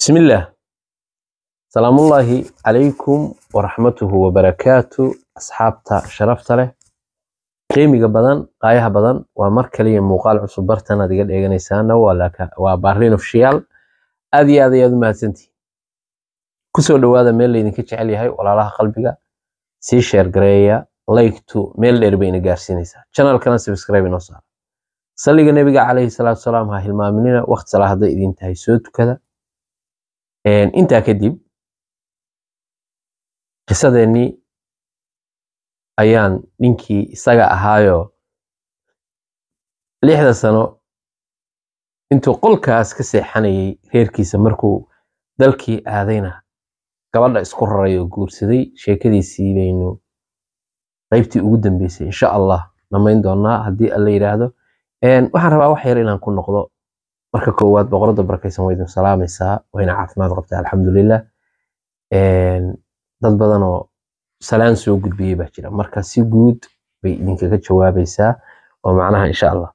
Bismillah. Salaamullaahi calaykum waraxmatuhu wabarakaatu asxaabta sharafta leh qiimiga badan qaayaha badan waa mar kaliya muuqaal cusub bartan aad iga dheeganaysaana waa baariin ofshiyaal aad iyo aad ayaad u mahadsantihi kusoo dhawaada meel laydinka jecel yahay walaalaha qalbiga sii sheergareeya laygtu meel dheer bayna gaarsiinaysaa chanalkana subscribe inoo saara salliga nebiga calayhi salaatu salaam ha hilmaaminina waqti salaahada idiin tahay soo tukada intaa kadib qisadeenii ayaan ninkii isaga ahaayo lixda sano intuu qolkaas ka seexanayay reerkiisa markuu dalkii aadayna gabadha isku raray oo guursaday sheekadiisii baynu qaybtii ugu dambeysay insha allah dhammayn doonaa haddii alla yidhaahdo waxaan rabaa wax yar inaan ku noqdo marka koowaad boqorada barakaysan waa idin salaamaysaa wayna caafimaad qabtaa alxamdulilah dad badan oo salaan soo gudbiyey baa jira marka si guud bay idinkaga jawaabaysaa oo macnaha insha allah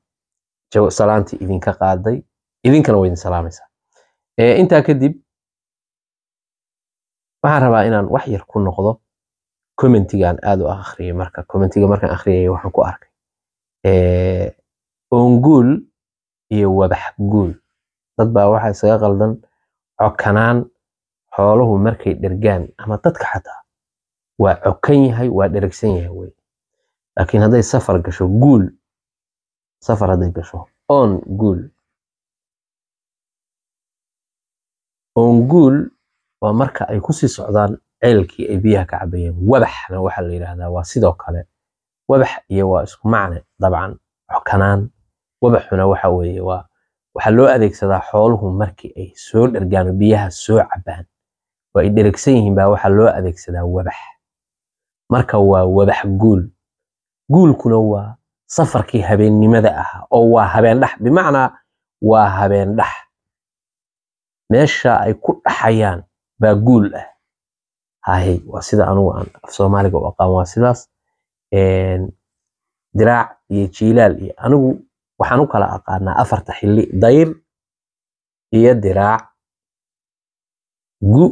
salaantii idinka qaaday idinkana waa salaamaysaa intaa kadib waxaan rabaa inaan wax yar ku noqdo commentigaan aad u akhriyay marka commentiga markaan akhriyay waxaan ku arkay onguul iyo wabax guul dad baa waxaa isaga qaldan cokanaan xooluhu markay dhergaan ama dadka xataa waa cokan yahay waa dheragsan yahay wey laakiin hadday safar gasho guul safar hadday gasho on guul on guul waa marka ay kusii socdaan ceelkii ay biyaha ka cabayeen wabaxna waxaa la yidhaahdaa waa sidoo kale wabax iyo waa isku macne dabcan cokanaan wabaxuna waxa weeye waa waxaa loo adeegsadaa xooluhu markii ay soo dhergaan oo biyaha soo cabaan oo ay dheragsan yihiin baa waxaa loo adeegsadaa wabax marka waa wabax guul guulkuna waa safarkii habeennimada ahaa oo waa habeendhax bimacnaa waa habeendhax meesha ay ku dhaxayaan baa guul ah haye waa sida anugu aan af soomaaliga u aqaan waa sidaas diraac iyo jiilaal iyo anigu waxaan u kala aqaanaa afarta xilli dayr iyo diraac gu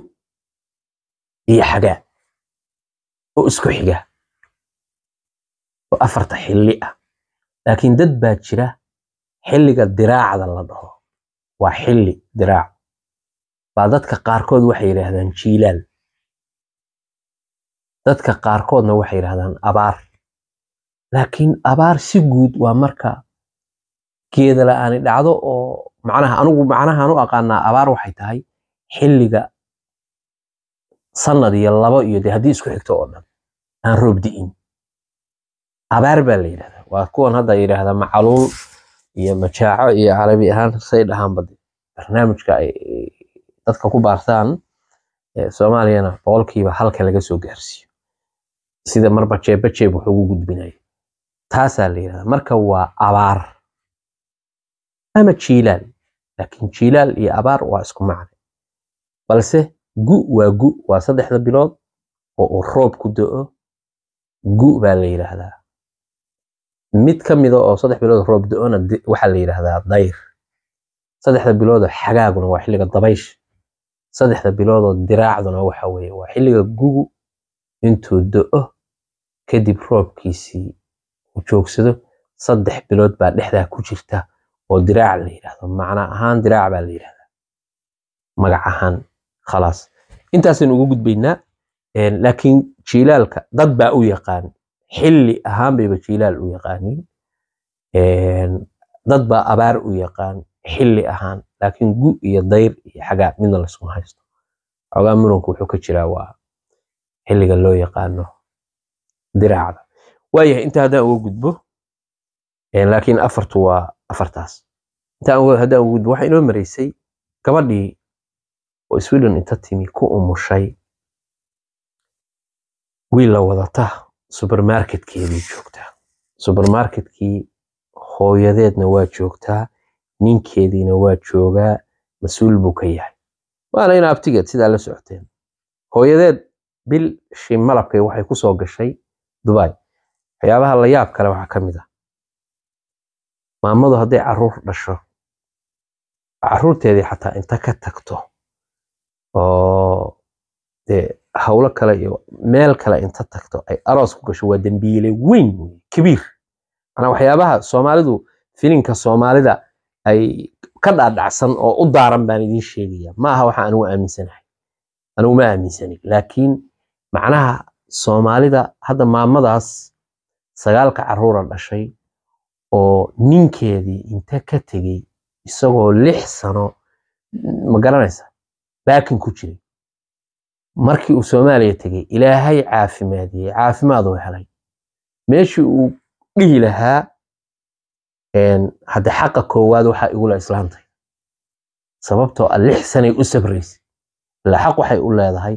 iyo xagaa oo isku xiga oo afarta xilli ah laakiin dad baa jira xilliga diraacda la dhaho waa xilli diraac baa dadka qaarkood waxay yidhaahdaan jiilaal dadka qaarkoodna waxay yidhaahdaan abaar laakiin abaar si guud waa marka geedala aani dhacdo oo macnaha anigu macnahaan u aqaanaa abaar waxay tahay xilliga sanad iyo labo iyo dee haddii isku xigto oo dhan aan roob di'in abaar baa la yidhahdaa waa kuwan hadda yidhaahdaa macaluul iyo majaaco iyo carabi ahaan say dhahaanba barnaamijka ay dadka ku baartaan soomaaliyana boqolkiiba halka laga soo gaarsiiyo sida marba jeebba wax ugu gudbinaya taasaa la yidhahdaa marka waa abaar ama jiilaal laakiin jiilaal iyo abaar waa isku macne balse gu waa gu waa saddexda bilood oo uu roob ku do-o gu baa la yidhaahdaa mid ka mida oo saddex bilood roob do-ona waxaa la yidhaahdaa dayr saddexda biloodoo xagaaguna waa xilliga dabaysha saddexda biloodoo diraacduna waxa weeye waa xilliga gugu intuu do-o kadib roobkiisii uu joogsado saddex bilood baa dhexdaa ku jirta oo diraac la yidhaahdo macna ahaan diraac baa la yidhahdaa magac ahaan khalaas intaasaynu uga gudbaynaa laakiin jiilaalka dad baa u yaqaan xilli ahaan bayba jiilaal u yaqaaniin dad baa abaar u yaqaan xilli ahaan laakiin gu iyo dayr iyo xagaar midna laysuma haysto xogaa muranku wuxuu ka jiraa waa xilliga loo yaqaano diraacda waayahay intaa haddaan uga gudbo laakiin afartu waa afartaas intaan haddaan gudbo waxaa inoo maraysay gabadhii oo sweden inta timi ku umushay wiilla wadata subermarketkeedii joogtaa subermarketkii hooyadeedna waa joogtaa ninkeediina waa joogaa mas-uul buu ka yahay waana in abtigeed sidaa la socoteen hooyadeed bil shi waxay ku soo gashay dubai waxyaabaha la yaab kale waxaa ka mid ah maamadu hadday caruur dhasho caruurteedii xataa inta ka tagto oo dee hawlo kale iyo meel kale inta tagto ay aroos ku gasho waa dembiile weyn wey manaa waxyaabaha soomaalidu filinka soomaalida ay ka dhaadhacsan oo u daaran baan idiin sheegaya ma aha waxa aaminsanahay anugu ma aaminsani laakiin macnaha soomaalida hadda maamadaas sagaalka caruura dhashay oo ninkeedii inte ka tegey isagoo lix sano ma garanaysa baakin ku jiray markii uu soomaaliya tegey ilaahay caafimaadiyey caafimaaduu helay meeshii uu dhihi lahaa hadde xaqa koowaad waxaa igula islaantay sababtoo a ah lix sanay u sabraysay ilaa xaq waxay u leedahay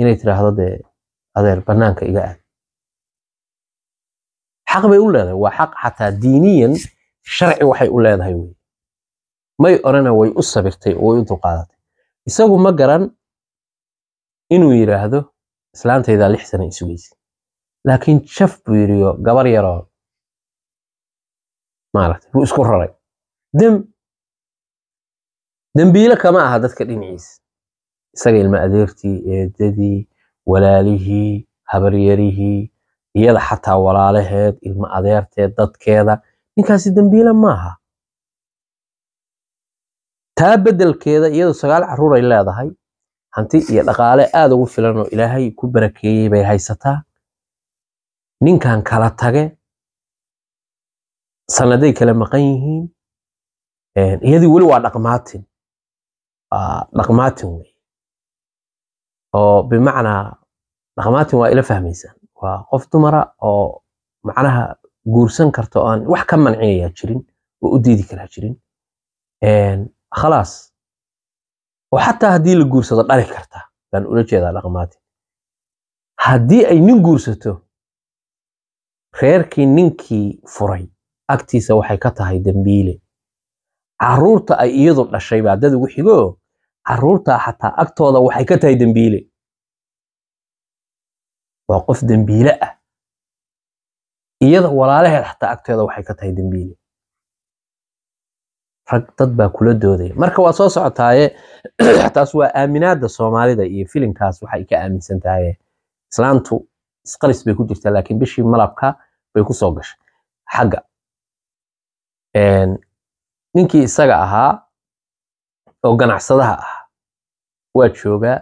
inay tidhaahdo dee adeer bannaanka iga aad xaq bay u leedahay waa xaq xataa diiniyan sharci waxay u leedahay wey may orana way u sabirtay way u dulqaadatay isagu ma garan inuu yiraahdo islaantaydaa lix sana isugeysa laakiin jaf buu yidhiyo gabar yaroo maarata buu isku raray dem dembiilo kama aha dadka dhinaciisa isaga ilma adeertii eedadii walaalihii habaryarihii iyada xataa walaalaheed ilmo adeerteed dadkeeda ninkaasi dambiile maaha taa bedelkeeda iyadu sagaal caruuray leedahay hanti iyo dhaqaale aada ugu filan oo ilaahay ku barakeeyey bay haysataa ninkan kala tage sanaday kala maqan yihiin iyadii weli waa dhaqmaatin dhaqmaatin wey oo bimacnaa dhaqmaatin waa ila fahmaysaan waa qof dumara oo macnaha guursan karta oo aan wax ka mancinaya jirin oo u diidi karaa jirin khalaas oo xataa haddii la guursado dhali karta baan ula jeedaa dhaqmaati haddii ay nin guursato reerkii ninkii furay agtiisa waxay ka tahay dembiile caruurta ay iyadu dhashay baa dad ugu xigoo caruurta xataa agtooda waxay ka tahay dembiile waa qof dembiile ah iyada walaalaheed xataa agteeda waxay ka tahay dembiile rag dad baa kula doodaya marka waa soo socotaaye taas waa aaminaada soomaalida iyo filinkaas waxay ka aaminsan tahay islaantu isqalis bay ku jirtaa laakiin bishii malabka bay kusoo gashay xagga ninkii isaga ahaa oo ganacsadaha ah waa joogaa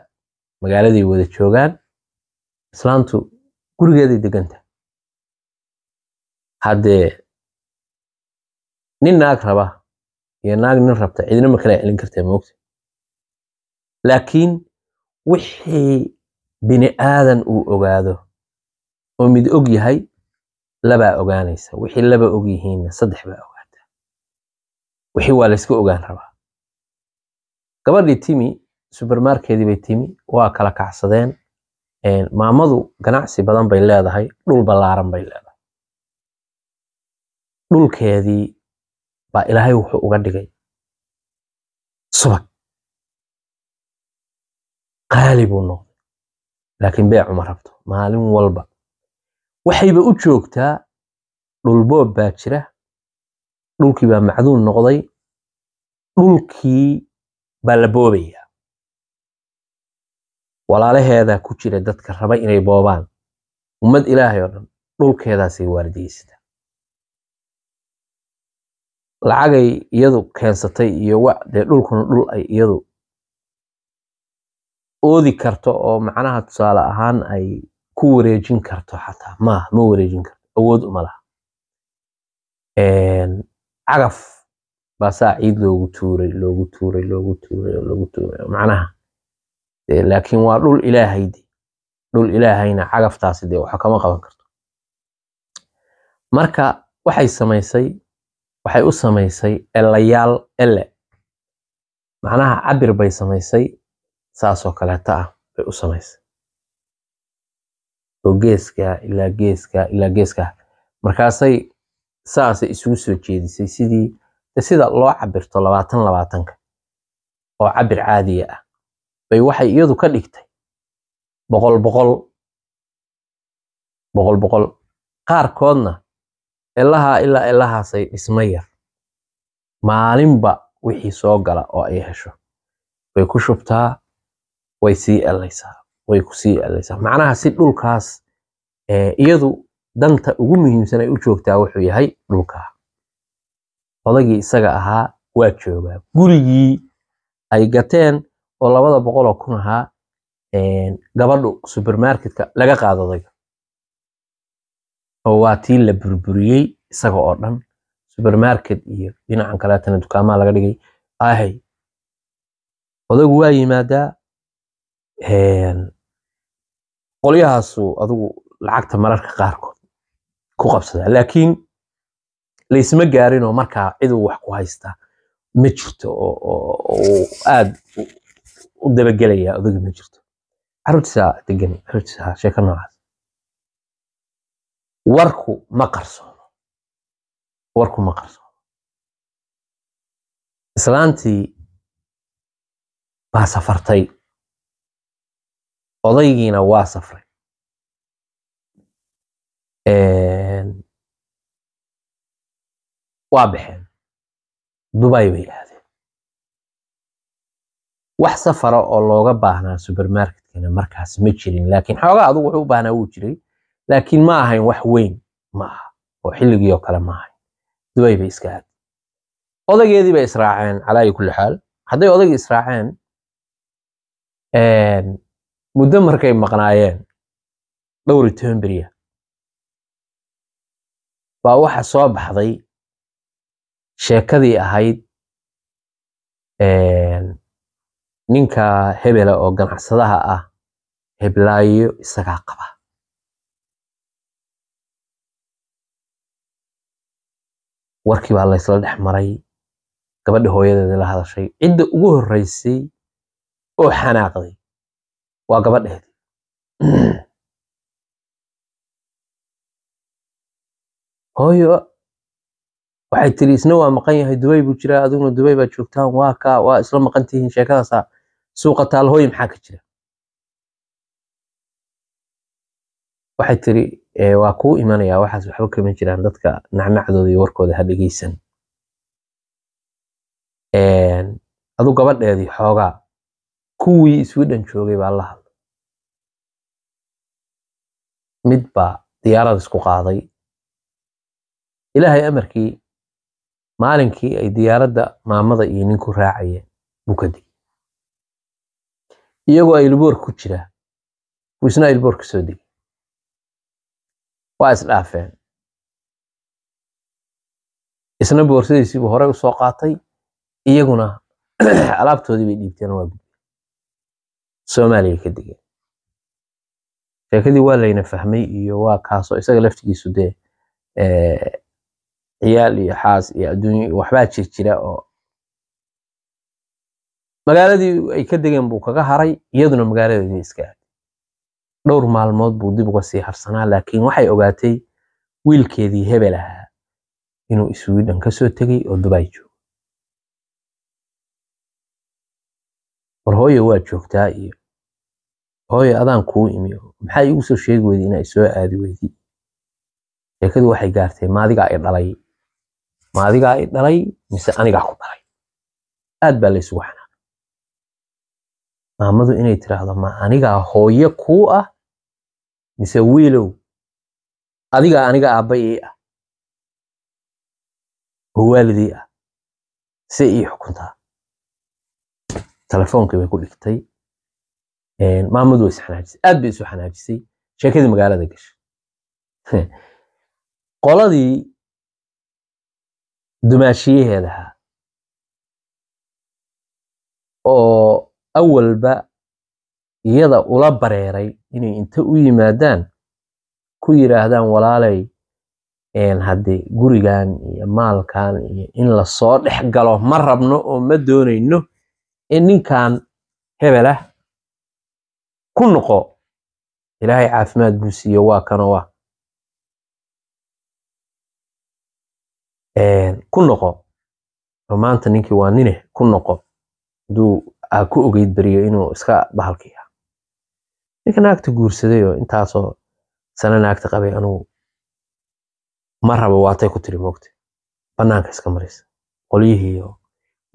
magaaladii wada joogaan islaantu gurigeeday degantahay haddee nin naag raba iyo naag nin rabta cidina ma kala celin kartaa maogta laakiin wixii bini aadan uu ogaado oo mid og yahay labaa ogaanaysa wixii laba og yihiinna saddex baa ogaataa wixii waa layska ogaan rabaa gabadhii timi subermarkedii bay timi waa kala kacsadeen maamadu ganacsi badan bay leedahay dhul ballaaran bay leedahay dhulkeedii baa ilaahay wuxuu uga dhigay subag qaali buu noqday laakiin beecu ma rabto maalin walba waxayba u joogtaa dhulboob baa jira dhulkii baa macduun noqday dhulkii baa la boobaya walaalaheeda ku jira dadka raba inay boobaan ummad ilaahay oo dhan dhulkeedaasay waardiyeysata lacagay iyadu keensatay iyo wa dee dhulkuna dhul ay iyadu oodi karto oo macnaha tusaale ahaan ay ku wareejin karto xataa maaha ma wareejin karto awood uma laha cagaf baasaa ciid loogu tuuray loogu tuuray loogu tuuray oo loogu tuuray macnaha laakiin waa dhul ilaahay de dhul ilaahayna cagaftaasi dee waxa kama qaban karto marka waxay samaysay waxay u samaysay elayaal ele macnaha cabir bay samaysay saasoo kaleeta ah bay u samaysay oo geeska ilaa geeska ilaa geeska markaasay saasay isugu soo jeedisay sidii sida loo cabirto labaatan labaatanka oo cabir caadiya ah bay waxay iyadu ka dhigtay boqol boqol boqol boqol qaarkoodna elahaa ilaa elahaasay dhisma yar maalinba wixii soo gala oo ay hesho way ku shubtaa way sii elaysaa way ku sii elaysaa macnaha si dhulkaas iyadu danta ugu muhiimsan ay u joogtaa wuxuu yahay dhulka odagii isaga ahaa waa joogaa gurigii ay gateen oo labada boqol oo kun ahaa gabadhu supermarketka laga qaado odayga oo waa tii la burburiyey isaga oo dhan supermarket iyo dhinacan kaleetana dukaamaha laga dhigay ahay odagu waa yimaadaa qolyahaasu adigu lacagta mararka qaarkood ku qabsadaa laakiin laysma gaarin oo markaa ciduu wax ku haysta ma jirto oo aad u dabagelaya odaga ma jirto caruurtiisaa degan caruurtiisaa sheeko noocaas warku ma qarsoono warku ma qarsoono islaantii baa safartay odaygiina waa safray waa baxeen dubai bay yidhahdeen wax safara oo looga baahnaa supermarketkana markaas ma jirin laakiin xoogaa adugu wuxuu u baahnaa wuu jiray laakiin ma ahayn wax weyn ma aha oo xilligii oo kale ma ahayn dubay bay iska aad odageedii bay israaceen calaayi kulli xaal hadday odagii israaceen ehm, muddo markay maqnaayeen dhowri tomberiya ah. baa waxa soo baxday sheekadii ahayd ehm, ninka hebela oo ganacsadaha ah heblaayo isagaa qaba warkii baa laysla dhex maray gabadha hooyadeeda la hadashay cidda ugu horreysay oo xanaaqday waa gabadheedii hooyo waxay tiri isna waa maqan yahay dubay buu jiraa adiguna dubay baa joogtaan waa kaa waa isla maqan tihiin sheekadaasaa ah suuqa taalhooye maxaa ka jira waxay tiri waa kuu imanayaa waxaas waxba kama jiraan dadka nacnacdooda iyo warkooda ha dhegeysan adu gabadheedii xoogaa kuwii swiden joogay baa la hadlay mid baa diyaarad isku qaaday ilaahay amarkii maalinkii ay diyaaradda maamada iyo ninku raacayeen buu ka digay iyagoo ayilboor ku jira buu isna ayilboor ka soo degay waa isdhaafeen isna boorsadiisiibuu horey u soo qaatay iyaguna alaabtoodii bay dhiibteen waa gudbeen soomaaliya ka degeen sheekadii waa layna fahmay iyo waa kaasoo isaga laftigiisu dee ciyaal iyo xaas iyo adduunyo waxbaa jir jira oo magaaladii ay ka degeen buu kaga haray iyaduna magaaladeedii iska aaday dhowr maalmood buu dib uga sii harsanaa laakiin waxay ogaatay wiilkeedii hebel ahaa inuu iswiidhan kasoo tegay tegey oo dubai joogo war hooye waa joogtaa iyo hooye adaan kuu imi maxaa iigu soo sheegi weydi inaa isoo aadi weydi sheekadu waxay gaartay maadigaa i dhalay maadigaa i dhalay mise anigaa ku dhalay aad baa la isugu maamadu inay tiraahdo ma anigaa ah hooyo kuu ah mise wiilow adigaa aniga aabba ii ah oo waalidii ah si ii xukuntaa telefoonkii bay ku dhigtay maamadu way isxanaajisay aad bay isu xanaajisay sheekadii magaalada gashay qoladii dumaashiyaheedaha oo awalba iyada ula bareeray inay inta u yimaadaan ku yiraahdaan walaalay haddee gurigan iyo maalkan iyo in lasoo dhex galo ma rabno oo ma doonayno in ninkan hebelah ku noqo ilaahay caafimaad buu siiye waa kano wa ku noqo oo maanta ninkii waa nineh ku noqo haduu aa ku ogeyd beriyo inuu iska bahalkii ninka naagta guursaday oo intaasoo sana naagta qabay anugu ma rabo waatay ku tiri moogta bannaanka iska maraysa qolyihiiyo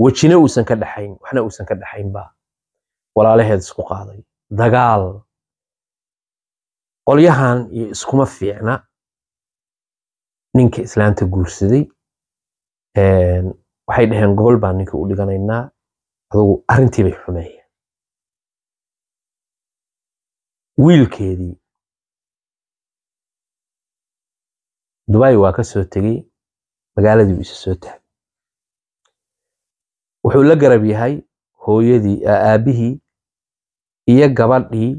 wejina uusan ka dhaxayn waxna uusan ka dhaxayn baa walaalaheed isku qaaday dagaal qolyahan iyo iskuma fiicna ninka islaanta guursaday waxay dhaheen gogol baan ninka u dhiganaynaa adugu arrintii bay xumeeyeen wiilkeedii dubai waa ka soo tegey magaaladii buu isa soo taagay wuxuu la garab yahay hooyadii aabihii iyo gabadhii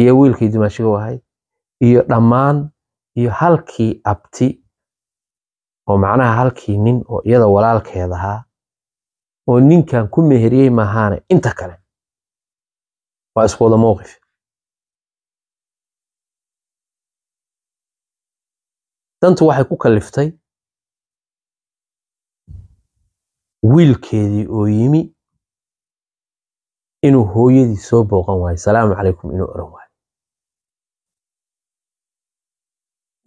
iyo wiilkii dimashigo ahayd iyo dhammaan iyo halkii abti oo macnaha halkii nin oo iyada walaalkeed ahaa oo ninkan ku meheriyey mahaane inta kale waa isku wada mowqif dantu waxay ku kaliftay wiilkeedii oo yimi inuu hooyadii soo booqan waayo salaamu calaykum inuu oran waayo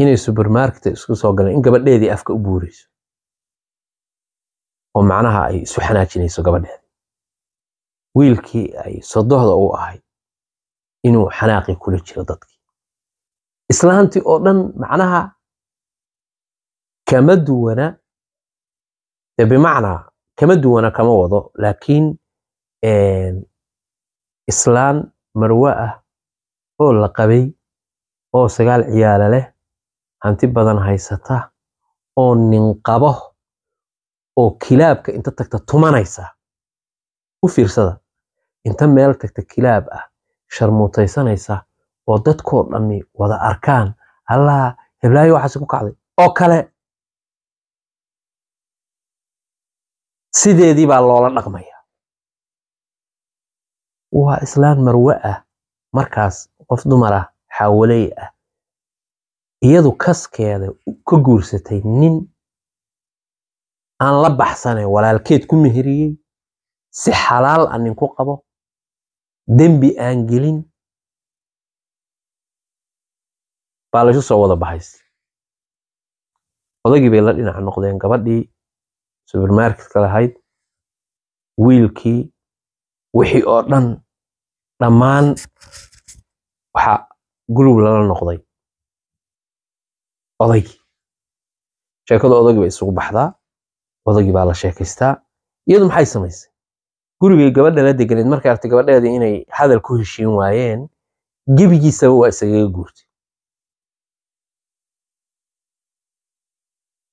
inay subermarketa isku soo galeen in gabadheedii afka u buurayso oo macnaha ay isu xanaajinayso gabadheed wiilkii ay sodohda u ahay inuu xanaaqi kula jiro dadkii islaantii oo dhan macnaha kama duwana bimacnaa kama duwana kama wado laakiin islaan marwa ah oo la qabay oo sagaal ciyaala leh hanti badan haysata oo nin oo kilaabka inta tagta tumanaysa u fiirsada inta meel tagta kilaab ah sharmuutaysanaysa oo dadkoo dhammi wada arkaan allaa heblaayo waxaase ku kacday oo kale sideedii baa loola dhaqmaya waa islaan marwe ah markaas qof dumar ah xaawaley ah iyadu kaskeeda ka guursatay nin aan la baxsane walaalkeed ku meheriyey si xalaal anin ku qabo dembi aan gelin baa laysu soo wada baxays odagii bay la dhinac noqdeen gabadhii subermarketka lahayd wiilkii wixii oo dhan dhammaan waxaa gulub lala noqday odaygii sheekadu odagii bay isugu baxdaa odagii baa la sheekaystaa iyadu maxay samaysay gurigay gabadha la deganeed markay artay gabadheeda inay hadal ku heshiin waayeen gebigiisaba waa isagaga guurtay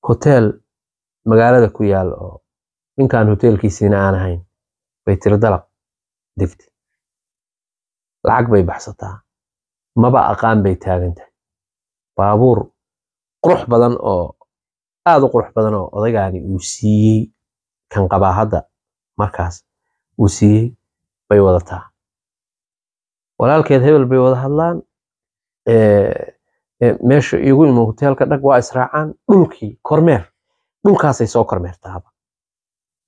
hoteel magaalada ku yaal oo ninkaan hoteelkiisiina aan ahayn bay tiri dalaq degtay lacag bay baxsataa maba aqaan bay taagan baabuur qurux badan oo aad u qurux badan oo odagaani uu siiyey kan qabaa hadda markaas uu siiyey bay wadataa walaalkeed hebel bay wada hadlaan meesha igu imi hoteelka dhag waa israacaan dhulkii kormeer dhulkaasay soo kormeertaaba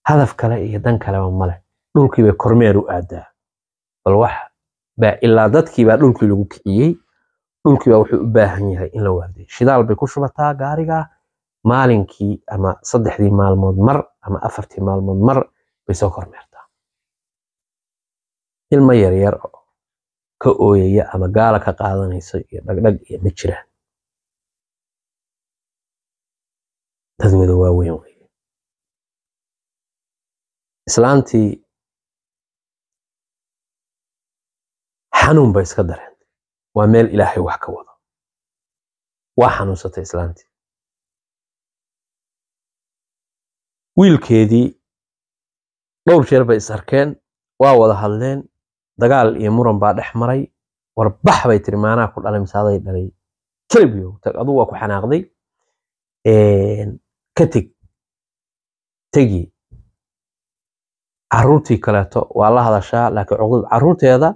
hadaf kale iyo dan kaleba male dhulkiibay kormeer u aadaa bal wax baa ilaa dadkiibaa dhulkii lagu kiciyey dhulkiibaa wuxuu u baahan yahay in la waardiyo shidaal bay ku shubataa gaarigaa maalinkii ama saddexdii maalmood mar ama afartii maalmood mar bay soo kormeertaa ilmo yaryar oo ka ooyaya ama gaala ka qaadanayso iyo dhagdhag iyo ma jiraan dadwada waaweyn weye islaantii xanuun bay iska dareen waa meel ilaahay wax ka wado waa xanuunsatay islaantii wiilkeedii dhowr jeer bay is arkeen waa wada hadleen dagaal iyo muran baa dhex maray warbax bay tiri maanaa ku dhalay misaaday dhalay kelibiyow tag adugu waa ku xanaaqday ka teg tegi caruurtii kaleeto waa la hadashaa laakiin cuqdad caruurteeda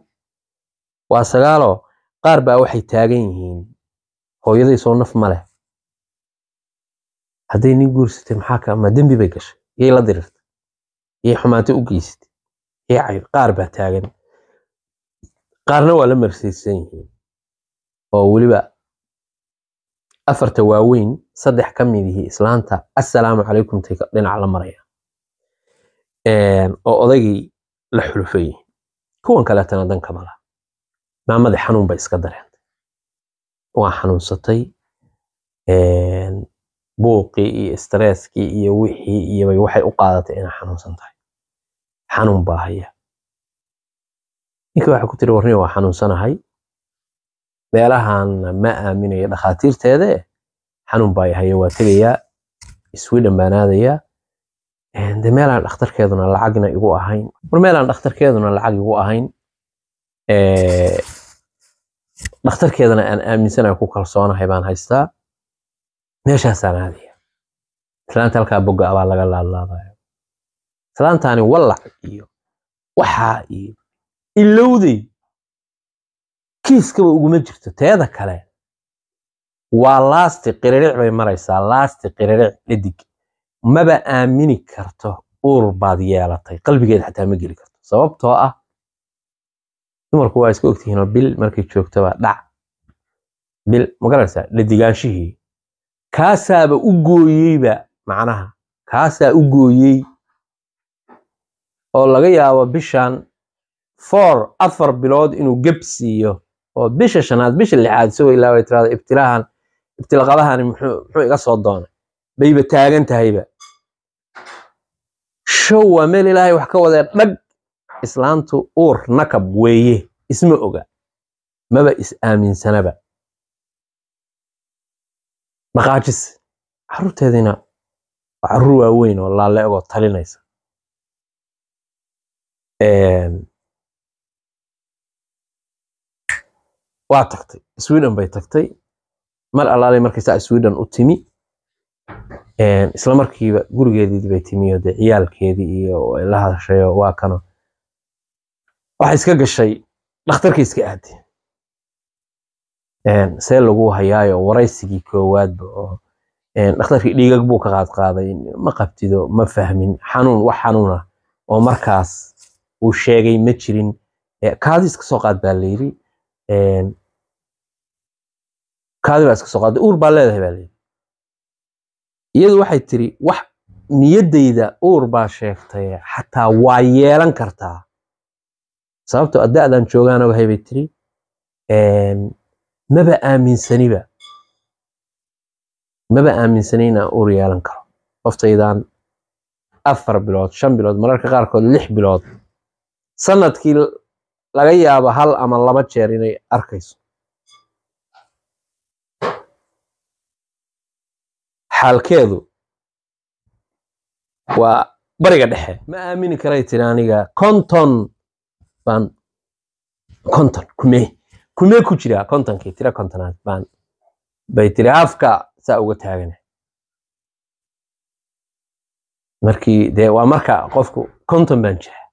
waa sagaalo qaar baa waxay taagan yihiin hooyaday soo naf ma leh haday nin guursatay maxaa dembi bay gashay yay la dirirtay yay xumaatay u geysatay yay cayd qaar baa taagan qaarna waa la marsaysan yihiin oo weliba afarta waaweyn saddex ka mid yihi islaanta assalaamu calaykum tay dhinac la maraya oo odaygii la xulufay kuwan kaleetana dan kamala xanuun bay iska dareentay waa xanuunsatay buuqii iyo streskii iyo wixii iyobay waxay u qaadatay inay xanuunsan tahay xanuun baa haya ninkii waxay ku tiri warnin waa xanuunsanahay meelahan ma aaminayo dhakhaatiirteede xanuun baa haya waa tegayaa iswii dhammaanaadayaa de meelaan dhakhtarkeeduna lacagna igu ahayn war meelaan dhakhtarkeeduna lacag igu ahayn dhakhtarkeedana aan aaminsanahay ku kalsoonahay baan haystaa meeshaasaa raadiya islaanta halkaa boga abaa laga laadlaadayo islaantaani wallac iyo waxaa iyo ilowday kiiskaba uguma jirto teeda kale waa laasti qiriric bay maraysaa laasti qiriric dhadig maba aamini karto uur baad yeelatay qalbigeed xataa ma geli karto sababtoo ah dumarku waa iska ogtihiinoo bil markay joogtaba dhac bil ma garanaysaa kaasaaba u gooyeyba macnaha kaasaa u gooyey oo laga yaabo bishan for afar bilood inuu geb siiyo oo bisha shanaad bisha lixaad soo ilaa way ibtilaahan ibtilaqadahani muxuu muxuu iga soo doonay bayba taagan tahayba show waa meel ilaahay wax ka wadee dhag islaantu uur nakab weeye isma oga maba is aaminsanaba maqaajis caruurteediina waa caruur waaweyn oo laalle talinaysa ehm, waa tagtay sweden bay tagtay mar allaalay markaysaa sweden u timi ehm, isla markiiba gurigeedii bay timiyo dee ciyaalkeedii iyo la hadashayo waa kano waxa iska gashay dhakhtarkii iska aadi see lagu hayaayo wareysigii koowaadba oo dhakhtarkii dhiigag buu ka qaadqaaday ma qabtido ma fahmin xanuun wax xanuuna ah, oo markaas uu sheegay ma jirin e, kaadi iska soo qaad baa layidhi kaadi baa iska soo qaadday uur baa leedahay baa layidhi iyadu waxay tiri wax niyaddayda uur baa sheegtay xataa waa yeelan kartaa sababtoo adda'dan joogaana wahaybay tiri maba aaminsaniba maba aaminsani inaan uur yeelan karo waftaydan afar bilood shan bilood mararka qaarkood lix bilood sanadkii laga yaabo hal ama laba jeer inay arkayso xaalkeedu waa bariga dhexe ma aamini karay tiri aniga konton baan konton kumey kumee ku jiraa kontonkii tiro kontonaad baan bay tiri afka saa uga taagana markii dee waa marka qofku konton baan jiraa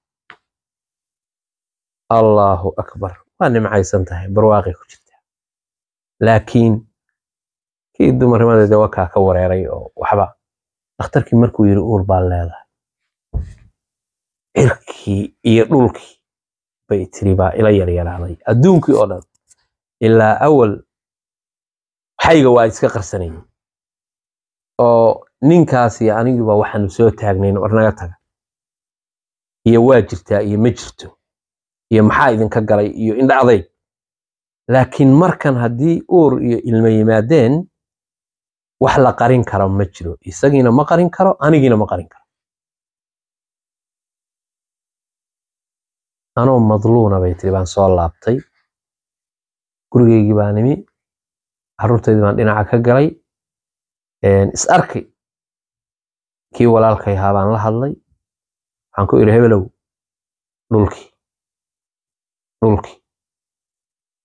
allahu akbar waa nimcaysan tahay barwaaqay ku jirtaa laakiin kii dumarnimada dee wakaa ka wareeray oo waxba dhakhtarkii markuu yiri uur baa leedahay cirkii iyo dhulkii bay tiri baa ila yaryaraaday adduunkii oo dhan ilaa awal xayga waa iska qarsanayay oo ninkaasi aniguba waxaanu soo taagnayn war naga taga iyo waa jirtaa iyo ma jirto iyo maxaa idinka galay iyo indha adayg laakiin markan haddii uur iyo ilmo yimaadeen wax la qarin karo ma jiro isagiina ma qarin karo anigiina ma qarin karo anoo madluuna bay tiri baan soo laabtay gurigeygii baa imi carruurtaydii baan dhinaca ka galay is arkay kii walaalkay ahaa baan la hadlay waxaan ku iri hebelow dhulki dhulkii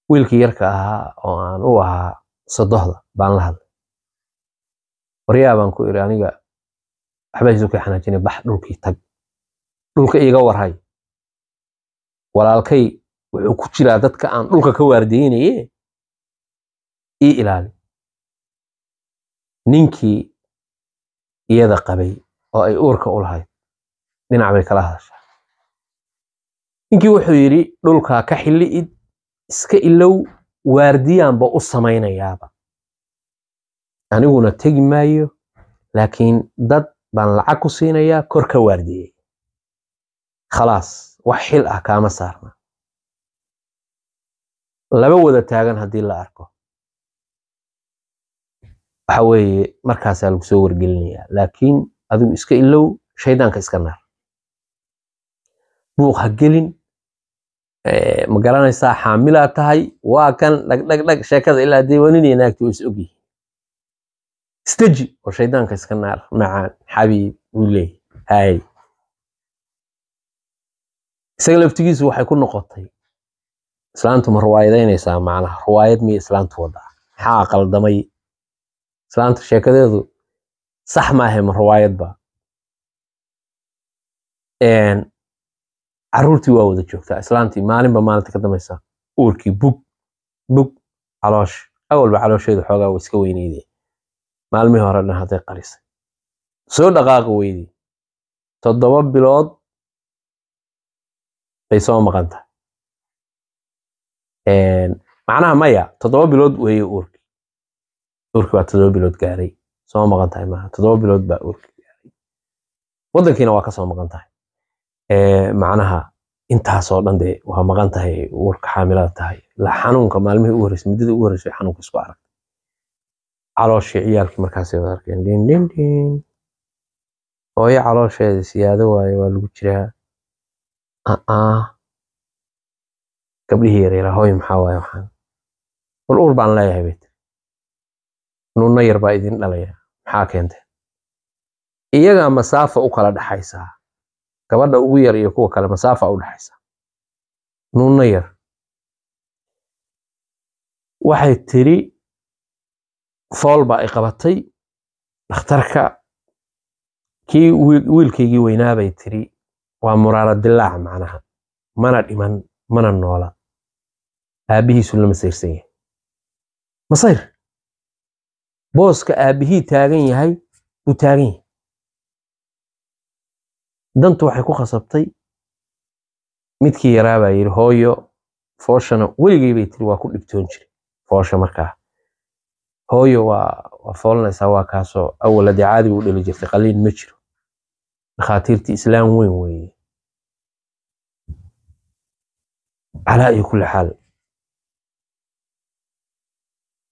wiilkii yarka ahaa oo aan u ahaa sodohda baan la hadlay waryaa baan ku iri aniga waxba ka xanaajinay bax dhulkii tag dhulka iga warhay walaalkay wuxuu ku jiraa dadka aan dhulka ka waardeynaye ii ilaali ninkii iyada qabay oo ay uurka u lahayd dhinac bay kala hadashaa ninkii wuxuu yidhi dhulkaa ka xilli id iska ilow waardiyaanba u samaynayaaba aniguna tegi maayo laakiin dad baan lacag ku siinayaa kor ka waardiyey khalaas wax xil ah kaama saarna laba wada taagan haddii la arko waxa weeye markaasaa lagu soo wargelinayaa laakiin adigu iska ilow shaydaanka iska naar buuq ha gelin ma garanaysaa xaamilaa tahay waa kan dhagdhagdhag sheekada ilaa deewaninaya naagti waa is ogyihin istaji oo shaydaanka iska naar macaan xabiib buu leeyahay haay isaga laftigiisu waxay ku noqotay islaantu ma ruwaayadaynaysaa macnaha ruwaayad miya islaantu wadaa maxaa qaldamay islaantu sheekadeedu sax maahe ma ruwaayadba caruurtii waa wada joogtaa islaantii maalinba maalinta ka dambaysa uurkii bug bug caloosh awalba caloosheedu xoogaa wa iska weyneyde maalmihii hore dhan hadday qarisay soo dhaqaaqa weydi toddoba bilood bay soo maqan tahay macnaha maya toddoba bilood weeye uurkii uurkii waa toddoba bilood gaaray soo maqan tahay maaha toddoba bilood baa uurkii gaaray waddankiina waa ka maqan tahay macnaha intaasoo dhan dee waa maqan tahay uurka xaamilada tahay la xanuunka maalmihii u horreysay muddadii u horreysay xanuunka isku aragtay calooshii ciyaalkii markaasay wada arkeen dindindin hooyo caloosheeda siyaado waaye waa lagu jiraa gabdhihii ah, ah. yaryara hooy maxaa waaye waxaan bal uur baan leeyahay bay tiri nuunno yar baa idin dhalaya maxaa keenteen iyagaa masaafa u kala dhaxaysaa gabadha ugu yar iyo kuwa kale masaafa u dhaxaysaa nuunno yar waxay tiri fool baa i qabatay dhakhtarka kii wiilkaygii weynaabay tiri waa muraara dilaac macnaha mana dhiman mana noola aabihiisu la masayirsan yahay masayr booska aabihii taagan yahay buu taagan yahay dantu waxay ku khasabtay midkii yaraa baa yidhi hooyo fooshana weligay bay tiri waa ku dhibtoon jiri foosha markaa hooyo waa waa foolanaysaa waa kaasoo awalade caadi buu u dheli jirtay qaliin ma jiro dhakhaatiirtii islaam weyn weeye calaa iyo kulli xaal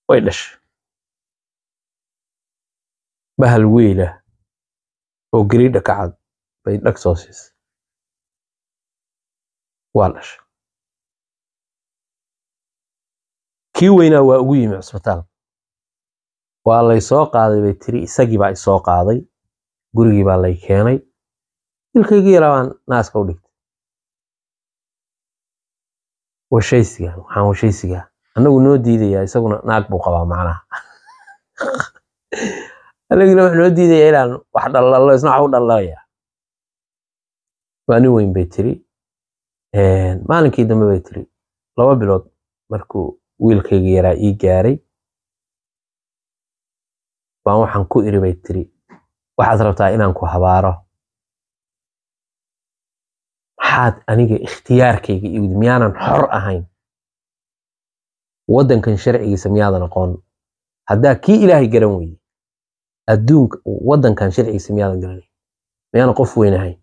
way dhashay bahal weyla oo gariidha ka cad bay dhag soo siisay waa dhashay kii weynaa waa ugu yimi cusbitaal waa lay soo qaaday bay tiri isagii baa isoo qaaday gurigii baa lay keenay ilkaygii yarabaan naaska u dhig washaysiga waxaan washaysiga anagu noo diidaya isaguna naag buu qabaa macnaha anagina wax noo diidaya inaan wax dhallalno isna wax u dhallalaya waa nin weyn bay tiri maalinkii dambe bay tiri laba bilood markuu wiilkayga yaraa ii gaaray baan waxaan ku iri bay tiri waxaad rabtaa inaan ku habaaro maxaad aniga ikhtiyaarkayga iwid miyaanan xor ahayn waddankan sharcigiisa miyaadan aqoon haddaa kii ilaahay garan weye adduunka waddankan sharcigiisa miyaadan garanayn miyaanan qof weyn ahayn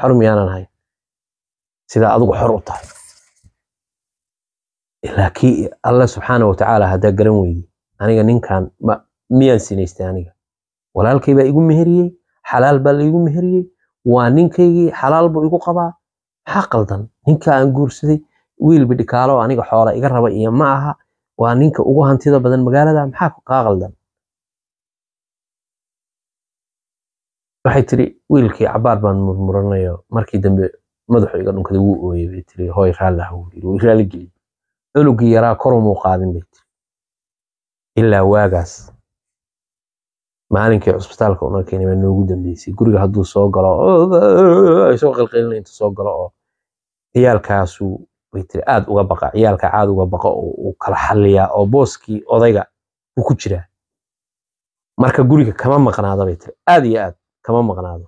xor miyaanan ahayn sidaa adigu xor u tahay ilaa kii alla subxaana wa tacaala haddaa garan weyde aniga ninkan miyaan sinaystay aniga walaalkay baa igu meheriyey xalaal baa la igu meheriyey waa ninkaygii xalaal buu igu qabaa maxaa qaldan ninka aan guursaday wiil dhikaalo aniga xoola iga raba iyo ma aha waa ninka ugu hantida badan magaalada maxaa kaa qaldan waxay tiri wiilkii cabaar baan murmuranayo markii dambe madaxu iga dhunkaday wuu ooyay bay tiri hooy raallah raalligeli cunugii yaraa korumuu qaadin bay tiri ilaa waagaas maalinkii cusbitaalka un arkeen baa noogu dambeysay guriga hadduu soo galo isagoo qalqalina inta soo galo oo ciyaalkaasu bay tiri aad uga baqa ciyaalka caad uga baqa oo uu kala xaliyaa oo booskii odayga uu ku jiraa marka guriga kama maqnaado bay tiri aad iyo aad kama maqnaado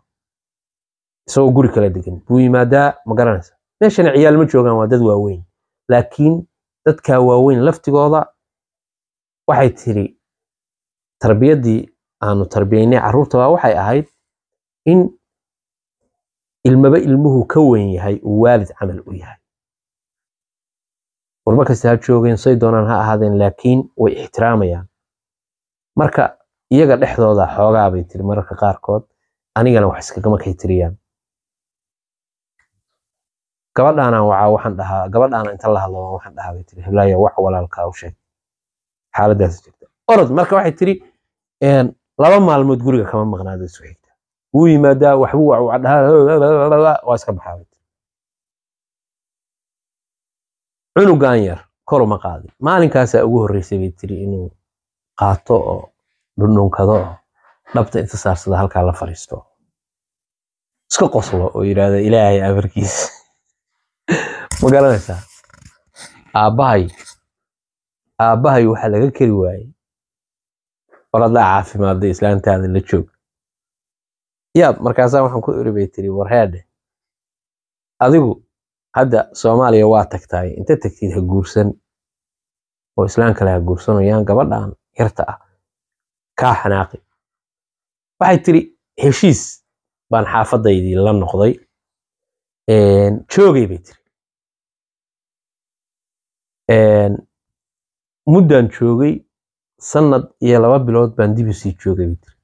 isagoo guri kala degan buu yimaadaa ma garanaysa meeshana ciyaal ma joogaan waa dad waaweyn laakiin dadkaa waaweyn laftigooda waxay tiri tarbiyadii aanu tarbiyaynay carruurta baa waxay ahayd in ilmaba ilmuhu ka weyn yahay uu waalid camal u yahay walba kasta ha joogeen say doonaan ha ahaadeen laakiin way ixtiraamayaan marka iyaga dhexdooda xoogaa bay tiri mararka qaarkood anigana wax iskagama kay tiriyaan gabadhaanaan wacaa waxaan dhahaa gabadhaana inta la hadlo waan waxaan dhahaa bay tiri hilaaya wax walaalkaa u sheeg xaaladaas jirta orod marka waxay tiri laba maalmood guriga kama maqnaada isu xigta wuu yimaadaa waxbuu waa iska baxaa cunugan yar koruma uma qaadin maalinkaasaa ugu horreysay bay tiri inuu qaato oo dhundhunkado oo dhabta inta saarsada halkaa la fariisto iska qoslo oo yidhaahda ilaahay abarkiisa ma garanaysaa aabbahay aabbahay waxaa laga keri waayey war haddaa caafimaadda islaantaada la joog yaab markaasaa waxaan ku iri bay tiri warheadhe adigu hadda soomaaliya waa tagtaay inta tagtid ha guursan oo islaam kale ha guursanayaan gabadhan yarta ah kaa xanaaqi waxay tiri heshiis baan xaafadaydii la noqday joogay bay tiri muddaan joogay sanad iyo laba bilood baan dibisii joogay bay tiri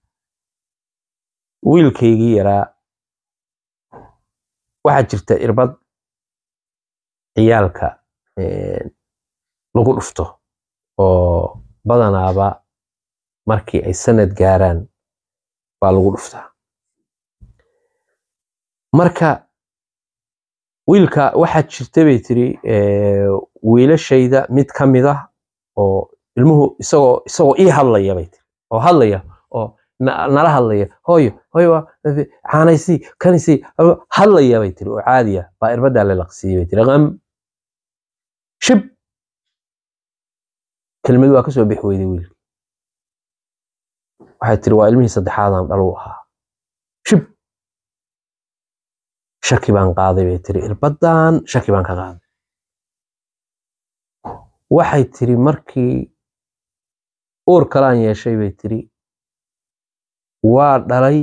wiilkaygii yaraa waxaa jirta irbad ciyaalka lagu dhufto oo badanaaba markii ay sanad gaaraan baa lagu dhuftaa marka wiilka waxaa jirta bay tiri wiilashayda mid ka mid ah oo ilmuhu isagoo isagoo ii hadlaya bay tiri oo hadlaya oo nala hadlaya hooyo hooyo caanaysii kanisii hadlaya bay tiri oo caadiya baa irbadaa la laqsiiyey bay tiri qam shib kelmad waa ka soo bixi weyday wiilki waxay tiri waa ilmihii saddexaadan dhal u ahaa shib shaki baan qaaday bay tiri irbadan shaki baan ka qaaday waxay tiri markii uur kalaan yeeshay bay tidhi waa dhalay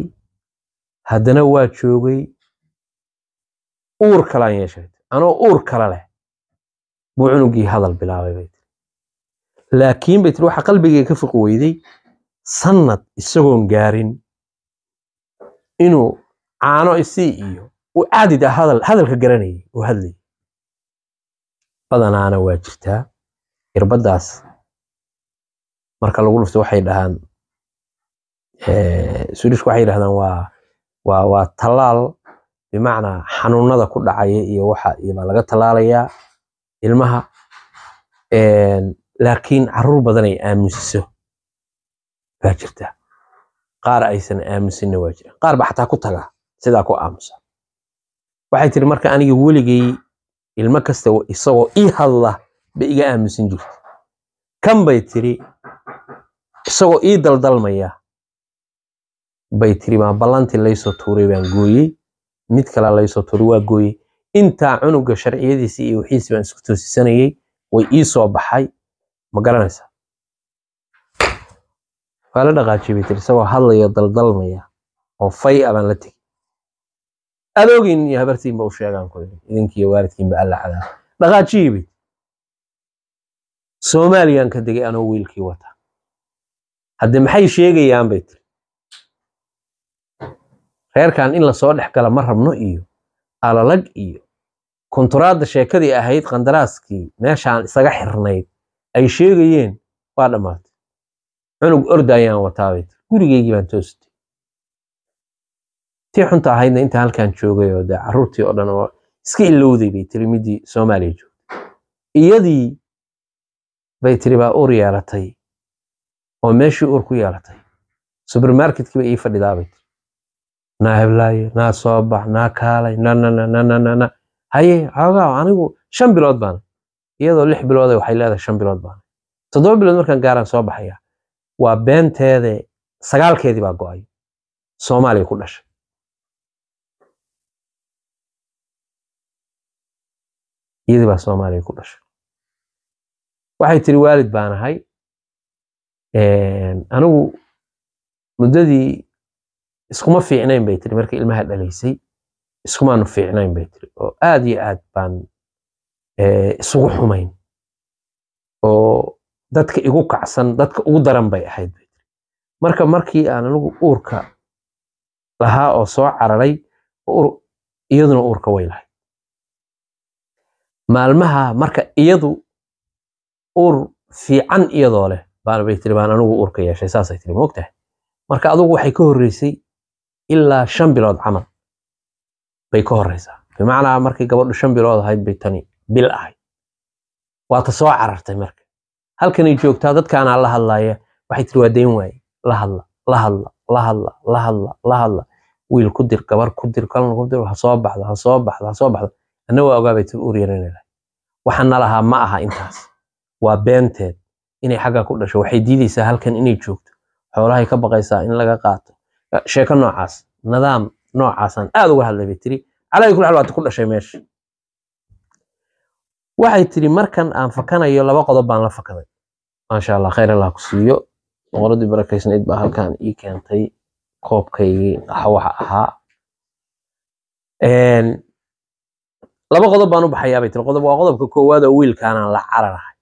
haddana waa joogay uur kalaan yeeshay anoo uur kala leh buu cunugii hadal bilaabay bay tiri laakiin bay tiri waxaa qalbigayga ka fiqi weyday sannad isagoon gaarin inuu caano isii iyo uu caadid ah hadal hadalka garanayay oo hadlayay badanaana waa jirtaa irbaddaas marka lagu lufto waxay dhahaan suudishku waxay yidhahdaan waa waa waa tallaal bimacnaa xanuunada ku dhacaya iyo waxa ibaa laga tallaalayaa ilmaha laakiin caruur badan ay aaminsiso baa jirta qaar aysan aaminsinna waa jira qaar ba xataa ku taga sidaa ku aamusa waxay tiri marka aniga weligay ilmo kasta isagoo ii hadla ba iga aaminsan jirta kan bay tiri isagoo ii daldalmaya bay tiri maa ballantii laysoo tuuray baan gooyey mid kala laysoo tuuray waa gooyey intaa cunuga sharciyadiisii iyo waxiisi baan isku toosisanayay way ii soo baxay ma garanaysa waa la dhaqaajiyay bay tiri isagoo hadlayo daldalmaya oo fay abaan ah la tegi adoogin iyo habartiin u sheegaan ku yidhi idinkiiyo waalidkiinba alla cadaab dhaqaajiyay bay tiri soomaaliyaan ka degay anoo wiilkii wata hadde maxay sheegayaan bay tiri reerkan in lasoo dhex gala ma rabno iyo alalag iyo konturaadda sheekadii ahayd qandaraaskii meeshaan isaga xirnayd ay sheegayeen waa dhammaatay cunug ordayaan wataabay tiri gurigeygii baan toostay tii xunta ahaydna inta halkan joogay oo dee carruurtii oo dhan oo iska ilowday bay tiri midii soomaaliya joogtay iyadii bay tiri baa uur yeelatay oo meeshii uur ku yeelatay subermarketkii ba ii fadhidaabay naa heblaaye naa soo bax naa kaalay nananananana haye xoogaa anigu shan bilood baana iyadoo lix bilooda waxay leedahay shan bilood baana toddoba bilood markaan gaaraan soo baxaya waa beenteede sagaalkeedii baa go'ay soomaaliya ku dhashay iyadii baa soomaaliya ku dhashay waxay tiri waalid baan ahay Ehm, anigu muddadii iskuma fiicnayn bay tiri markii ilmaha dhalaysay iskumaanu fiicnayn bay tiri oo aad iyo aad baan eh, isugu xumayn oo dadka igu kacsan dadka ugu daran bay ahayd bay tiri marka markii aan anigu uurka lahaa oo soo cararay iyaduna uurka way lahayd maalmaha marka iyadu uur fiican iyadoo leh baanbay tiri baan anigu uurka yeeshay saasay tiri moogtahay marka adugu waxay ka horreysay ilaa shan bilood camal bay ka horreysaa bimacnaa markay gabadhu shan bilood ahayd bay tani bil ahayd waata soo carartay marka halkanay joogtaa dadkaanaa la hadlaya waxay tiri waa dayn waaye la hadla la hadla la hadla la hadla la hadla wiil ku dir gabar ku dir kalna ku dir ha baxdo ha baxdo ha baxdo anna waa ogaabay tiri uur yaranaylahay waxaana lahaa ma aha intaas waa beenteed inay xagga ku dhasho waxay diidaysaa halkan inay joogto xoolahay ka baqaysaa in laga qaato sheeko noocaas nidaam noocaasaan aad uga hadlay bay tiri calaa kulli xal waad ku dhashay meesha waxay tiri markan aan fakanayo laba qodob baan la fakaday maasha allah khayr allah ku siiyo boqoradii barakeysnayd baa halkan ii keentay koobkaygii qaxwaha ahaa laba qodob baan u baxayaa bay tiri qodob waa qodobka koowaad oo wiilkaanaan la cararahay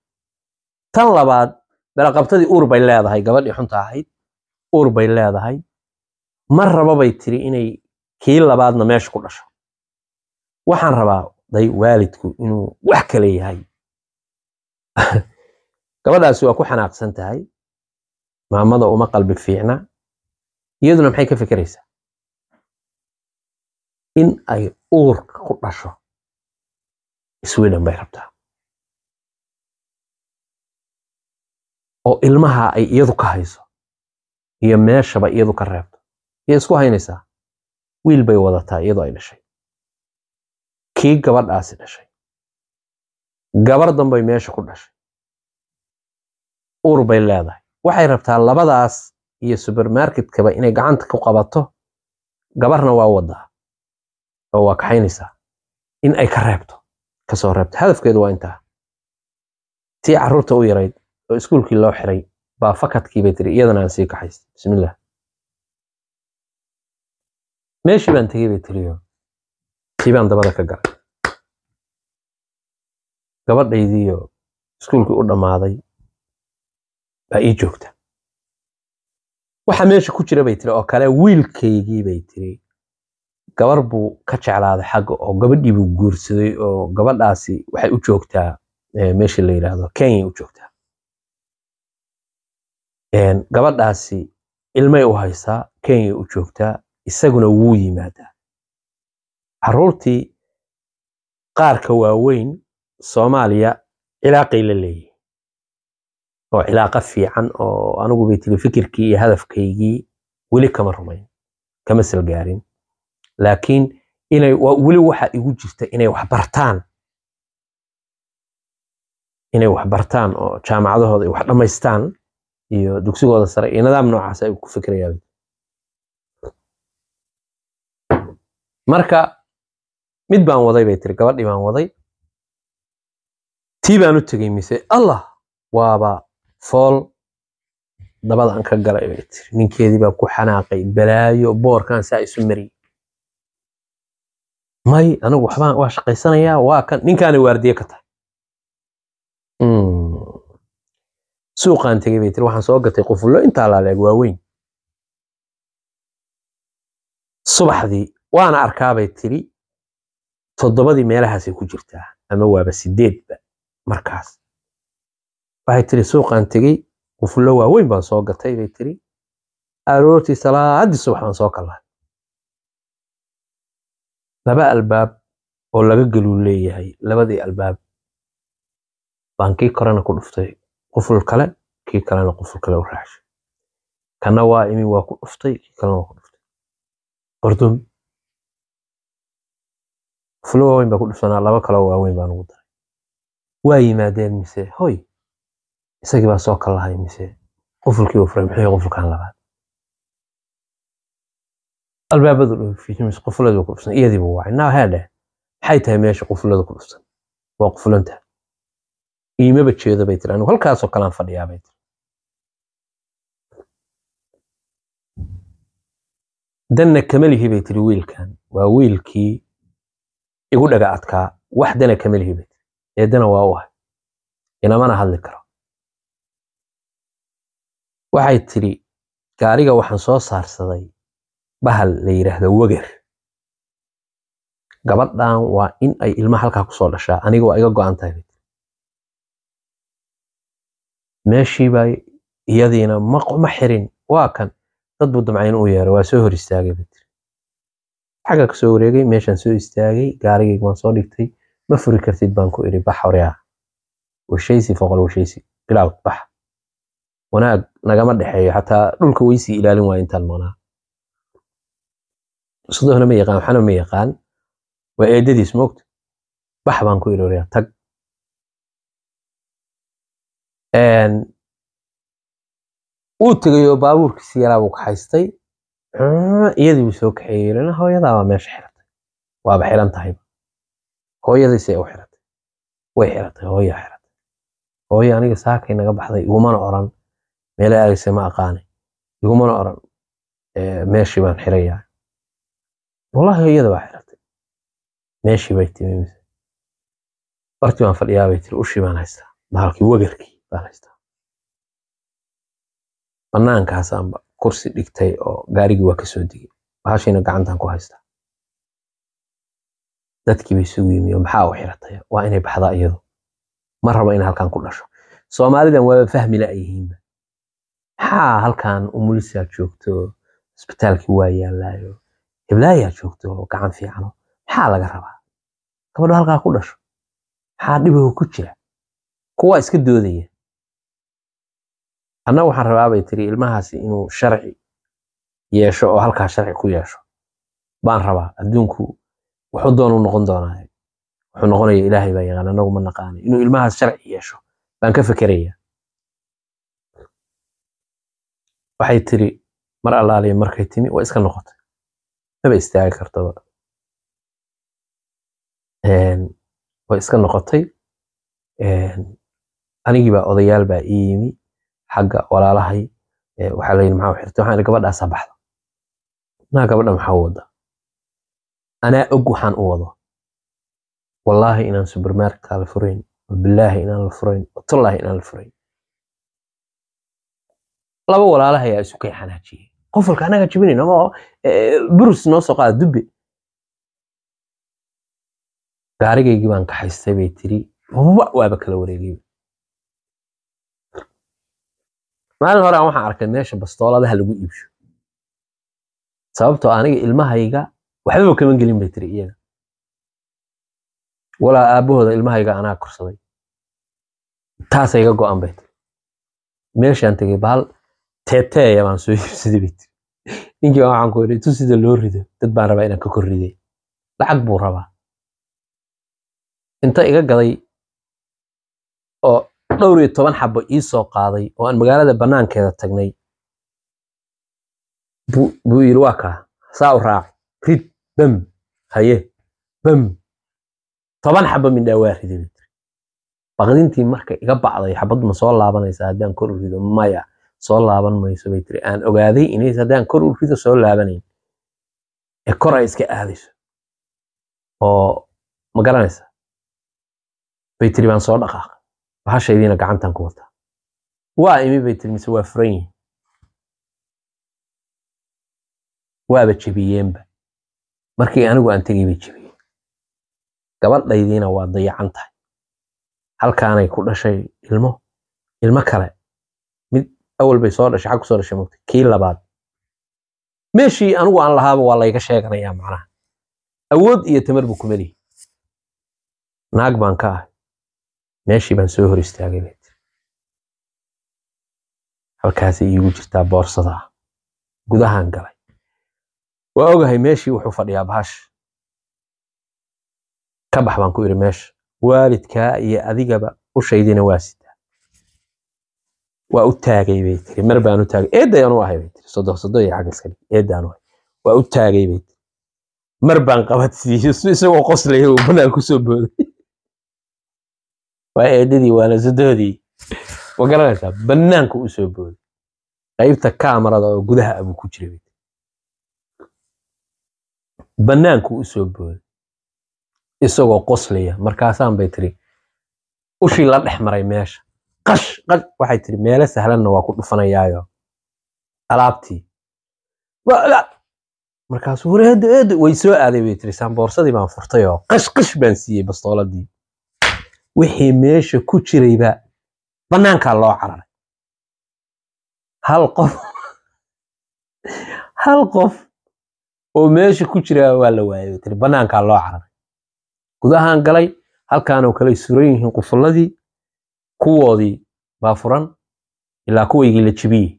tan labaad balaqabtadii uur bay leedahay gabadhii xunta ahayd uur bay leedahay ma raba bay tiri inay kii labaadna meesha ku dhasho waxaan rabaa day waalidku inuu wax kale yahay gabadhaasi waa ku xanaaqsan tahay maamada uma qalbi fiicna iyaduna maxay ka fekeraysaa in ay uurka ku dhasho iswiidhan bay rabtaa oo ilmaha ay iyadu ka hayso iyo meeshaba iyadu ka reebto iyo isku haynaysaa wiil bay wadataa iyadu ay dhashay kii gabadhaasi dhashay gabar danbay meesha ku dhashay uur bay leedahay waxay rabtaa labadaas iyo subermarketkaba inay gacanta ku qabato gabarna waa wadaa oo waa kaxaynaysaa in ay ka reebto kasoo reebto hadafkeedu waa intaa tii caruurta u yarayd oo iskuulkii loo xiray baa fakadkiibay tiri iyadana aan sii kaxaystay bismillaah meeshii baan tegey bay tiriyo kiibaan dabada ka galay gabadhaydiiyo iskuulkii u dhammaaday baa ii joogta waxa meesha ku jira bay tiri oo kale wiilkaygii bay tiri gabar buu ka jeclaaday xagga oo gabadhii buu guursaday oo gabadhaasi waxay u joogtaa meesha la yidhaahdo kenyay u joogtaa gabadhaasi ilmay u haysaa kenya u joogtaa isaguna wuu yimaadaa caruurtii qaarka waaweyn soomaaliya cilaaqay la leeyihin oo cilaaqa fiican oo anigu fikirkii iyo hadafkaygii weli kama rumayn kama salgaarin laakiin inay weli waxaa igu jirta inay wax bartaan inay wax bartaan oo jaamacadahooda ay wax dhammaystaan iyo dugsigooda sare iyo nidaam noocaas ay ku fikirayaan marka mid baan waday bay tiri gabadhii baan waday tii baan u tegey mise allah waaba fool dabadaan ka galay bay tiri ninkeedii baa ku xanaaqay balaayo boorkan saa isu mariyey may anigu waxbaan waa shaqaysanayaa waa kan ninkaana waardiye ka tahay hmm suuqaan tegay bay tiri waxaan soo gatay qufullo intaa laaleeg waaweyn subaxdii waana arkaabay tiri toddobadii meelahaasay ku jirtaa ama waaba sideedba markaas waxay tiri suuqaan tegey qufullo waaweyn baan soo gatay bay tiri aroortii salaaddii subax baan soo kalaa laba albaab oo laga galuu leeyahay labadii albaab baankii korena ku dhuftay quful kale kii kalena quful kale u raacshay kana waa imi waa ku dhuftay kii kalena waa ku dhuftay qurdum quflo waaweyn baa ku dhufsanaa laba kaloo waaweyn baan ugu daray waa yimaadeen mise hoy isagii baa soo kal mise qufulkii u furay muxuu qufulkan labaad albaabadu dhofis qufuladu ku dhufsan iyadiiba wacay naa heedhe maxay tahay meesha qufuladu ku dhufsan waa qufulantaa iimaba jeedo bay tiri anigu halkaasoo kalean fadhiyaa bay tiri danna kamalihi bay tiri wiilkan waa wiilkii igu dhaga adkaa wax dana kamalihi bay tiri eedana waa u ahay inamana hadli karo waxay tidhi gaariga waxaan soo saarsaday bahal la yidhaahdo weger gabadhan waa in ay ilmaha halkaa kusoo soo dhashaa aniga waa iga go'an tahay meeshiibaa iyadiina ma xirin waa kan dad buu damcayn u yeeray waa soo hor istaagay batir xagga ka soo wareegay meeshaan soo istaagay gaarigayga waan soo dhigtay ma furi kartid baan ku idhi bax horeah washaysi foqol washaysi bilaawd bax wanaag nagama dhexeeyo xataa dhulka weysii ilaalin waa intaan maqnaa sudohna ma yaqaan waxna ma yaqaan waa eedadiis moogta bax baan ku idhi horeah tag uu tegay oo baabuurkiisi yaraabuu ka haystay ah, iyadiibuu soo kaxeeyey lana hooyadaabaa meesha xiratay waaba xiran tahayba hooyadiisay u xiratay way xiratay hooyaa xiratay hooye aniga saakay naga baxday igumana oran meela aagayse ma aqaanay igumana oran meeshii baan xirayaa wallahi hooyada baa xiratay meeshii bay timi mise bartii baan tiri ushii baan haystaa bahalkii wagarkii baahaystaa banaankaasaan kursi dhigtay oo gaarigii waa kasoo digay bahashayna gacantan ku haystaa dadkii bay isugu yimi maxaa u xiratay waa inay baxdaa iyadu ma rabo inay halkan ku dhasho soomaalidan waaba fahmi la yihiinba maxaa halkan umulisa joogto isbitaalkii waa yaallaayo hiblaayaa joogto oo gacan fiicano maxaa laga rabaa gabadho halkaa ku dhasho maxaa dhibigo ku jira kuwaa iska doodaya anna waxaan rabaa bay tiri ilmahaasi inuu sharci yeesho oo halkaa sharci ku yeesho baan rabaa adduunku wuxuu doonuu noqon doonaaye wuxuu noqonaya ilaahay baa yaqaan anagu ma naqaana inuu ilmahaas sharci yeesho baan ka fekeraya waxay tiri mar allaaliya markay timi waa iska noqotay maba istaagi kartaba waa iska noqotay anigii baa odayaal baa ii yimi xagga walaalahay waxaa layihi maxaa xirtay waxaan gabadhaasa baxda naa gabadha maxaa wada anaa og waxaan u wado wallaahi inaan supermarketka la furayn bilaahi inaan la furayn watallaahi inaan la furayn laba walaalaha ayaa isu keexaan hajiyey qofalka anaga jibinayn ama burus noo soo qaada dube gaarigaygii baan kaxaystay bay tiri waaba waaba kala wareegay maalin hore aan waxaan arkay meesha bastooladaha lagu iibsho sababtoo ah aniga ilmahayga waxbaba kama gelin bay tiri iyaga walaa aabahooda ilmahayga anaa korsaday taasayga go'an bay tiri meeshaan tegay bahal teeteeya baan soo iibsaday bay tiri ninkii waxaan ku idhi tu sida loo rido dad baan rabaa inaan ka kor riday lacag buu rabaa inta iga gaday oo dhowr iyo toban xabo ii soo qaaday oo aan magaalada banaankeeda tagnay buu yidhi waa kaa saa u raaci rid bam haye bam toban xabo mindhaa waa riday bay tiri baqdintii marka iga bacday xabaddu ma soo laabanaysa haddaan kor u rido maya soo laaban mayso bay tiri aan ogaaday inays haddaan kor u rido soo laabanayn ee kor ay iska aadayso oo ma garanaysa bay tiri baan soo dhaqaaqay bahashaydiina gacantan ku wataa waa imi bay tiri mise waa furan yihin waaba jebiyeenba markii anigu aan tegey bay jebiyeen gabadhaydiina waa dayacan tahay halkaanay ku dhashay ilmo ilmo kale mid awal bay soo dhashay xag ku soo dhashay mugtay kii labaad meeshii anigu aan lahaaba waa layga sheeganayaa macnaha awood iyo tamar buu kumelihi naag baan ka ahay meeshii baan soo hor istaagay bay tiri halkaasi iigu jirtaa boorsada gudahaan galay waa ogahay meeshii wuxuu fadhiyaa bahash ka bax baan ku idhi meesha waalidkaa iyo adigaba ushaydina waa sitaa waa u taagay bay tiri mar baan u taagay eedday anu ahay bay tiri sodo sodo iyo xag iska dhig ahay waa u taagay bay tiri mar baan qabad isagoo qoslaya uu banaan kusoo booday waa eedadii eh, waana sadoodii ma garanaysaa bannaanku u soo booday qaybta kamarada oo gudaha buu ku jira banaanku u soo booday isagoo qoslaya markaasaan bay tiri ushii la dhex maray meesha qash qash waxay tiri meelo sahlanna waa ku dhufanayaayo alaabtii markaasuu wareeda eeda way soo aaday bay tiri saamboorsadii baan furtay oo qash qash baan siiyey bastooladii wixii meesha ku jirayba bannaankaa loo cararay hal qof hal qof oo meesha ku jira waa la waayay tiri bannaankaa loo cararay gudahaan galay halkaanoo kale suran yihiin qufulladii kuwoodii baa furan ilaa kuwaygii la jibiyey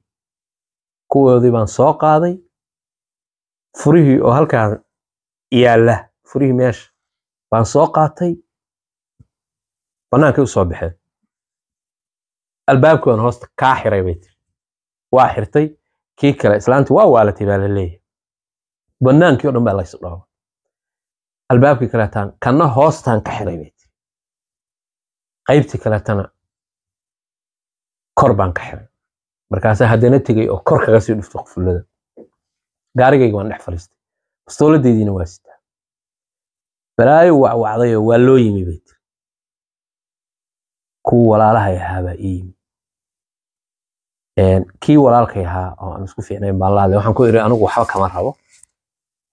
kuwoodii baan soo qaaday furihii oo halkaan yaalla furihii meesha baan soo qaatay bannaankay usoo baxeen albaabkii waan hoosta kaa xiray bay tiri waa xirtay kii kale islaantii waa waalatay baa la leeyahay bannaankii o dhan baa laysu dhaaba albaabkii kaleetaan kanna hoostaan ka xiray bay tiri qaybtii kaleetana kor baan ka xiray markaasa haddana tegay oo kor kaga sii dhuftay qufullada gaarigayga waan dhex fariistay bastooladaydiina waa sitaa balaayo wacwacday oo waa loo yimi bay kuwa walaalahay ahaabaa iimi kii walaalkay ahaa oo aan isku fiicnayn baa laadle waxaan ku iri anigu waxba kama rabo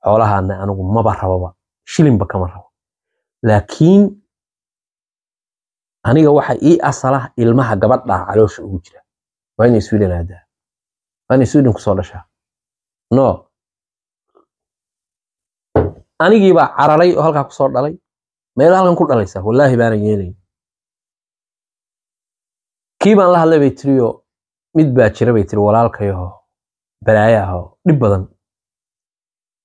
xoolahaana anigu maba rababa shilinba kama rabo laakiin aniga waxa ii asala ilmaha gabadhaa caloosha ugu jira waa inay sweden aadaa waa inay sweden kusoo dhashaa no anigiibaa cararay oo halkaa kusoo dhalay meelo halkan ku dhalaysa wallaahi baanan yeelayn kii baan la hadlay bay tiriyo mid baa jira bay tiri walaalkayaho balaayaho dhib badan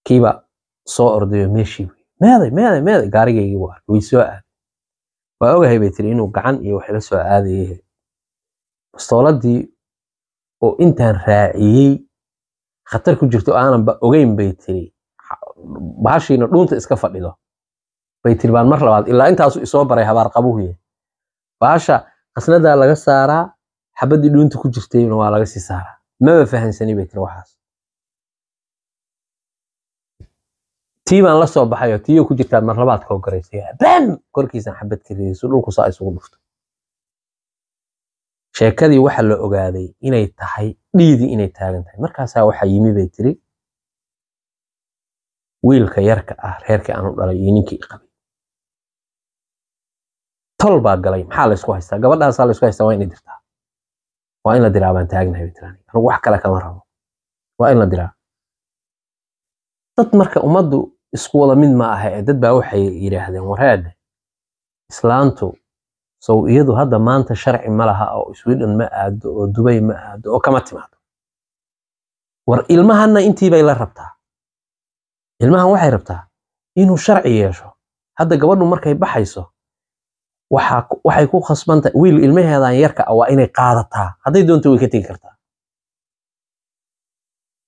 kiiba soo ordayo meeshii meeday meeday meeday gaarigaygii buu arkay way soo aaday waa ogahay bay tiri inuu gacan iyo waxla soo aadayahe bastooladii oo intaan raaciyey khatar ku jirto aananba ogeyn bay tiri bahashiina dhuunta iska fadhido bay tiri baan mar labaad ilaa intaasu isoo baray habaar bahasha qasnadaa laga saaraa xabadii dhuunta ku jirtayna waa laga sii saaraa maba fahansanay bay tiri waxaas tii baan la soo baxayoo tiiyo ku jirtaa marlabaad koo garaysa bam korkiisaan xabad ka riday dhulku saa isugu dhufto sheekadii waxa la ogaaday inay tahay dhiidii inay taagan tahay markaasaa waxaa yimi bay tiri wiilka yarka ah reerkii aan dhalay iyo ninkii iqabay tal baa galay maxaa laysku haystaa gabadhaasaa laysku haystaa waa inay dirtaa waa in la diraa baan taagnahay tiraani anigu wax kale kama rabo waa in la diraa dad marka ummaddu isku wada mid ma aha ee dad baa waxay yidhaahdeen wareedhe islaantu sow iyadu hadda maanta sharci ma laha oo sweden ma aado oo dubay ma aado oo kama timaado war ilmahanna intii bay la rabtaa ilmahan waxay rabtaa inuu sharci yeesho hadda gabadhu markay baxayso waxay ku khasbanta wiil ilmaheedan yarka ah waa inay qaadataa hadday doonto way ka tegi kartaa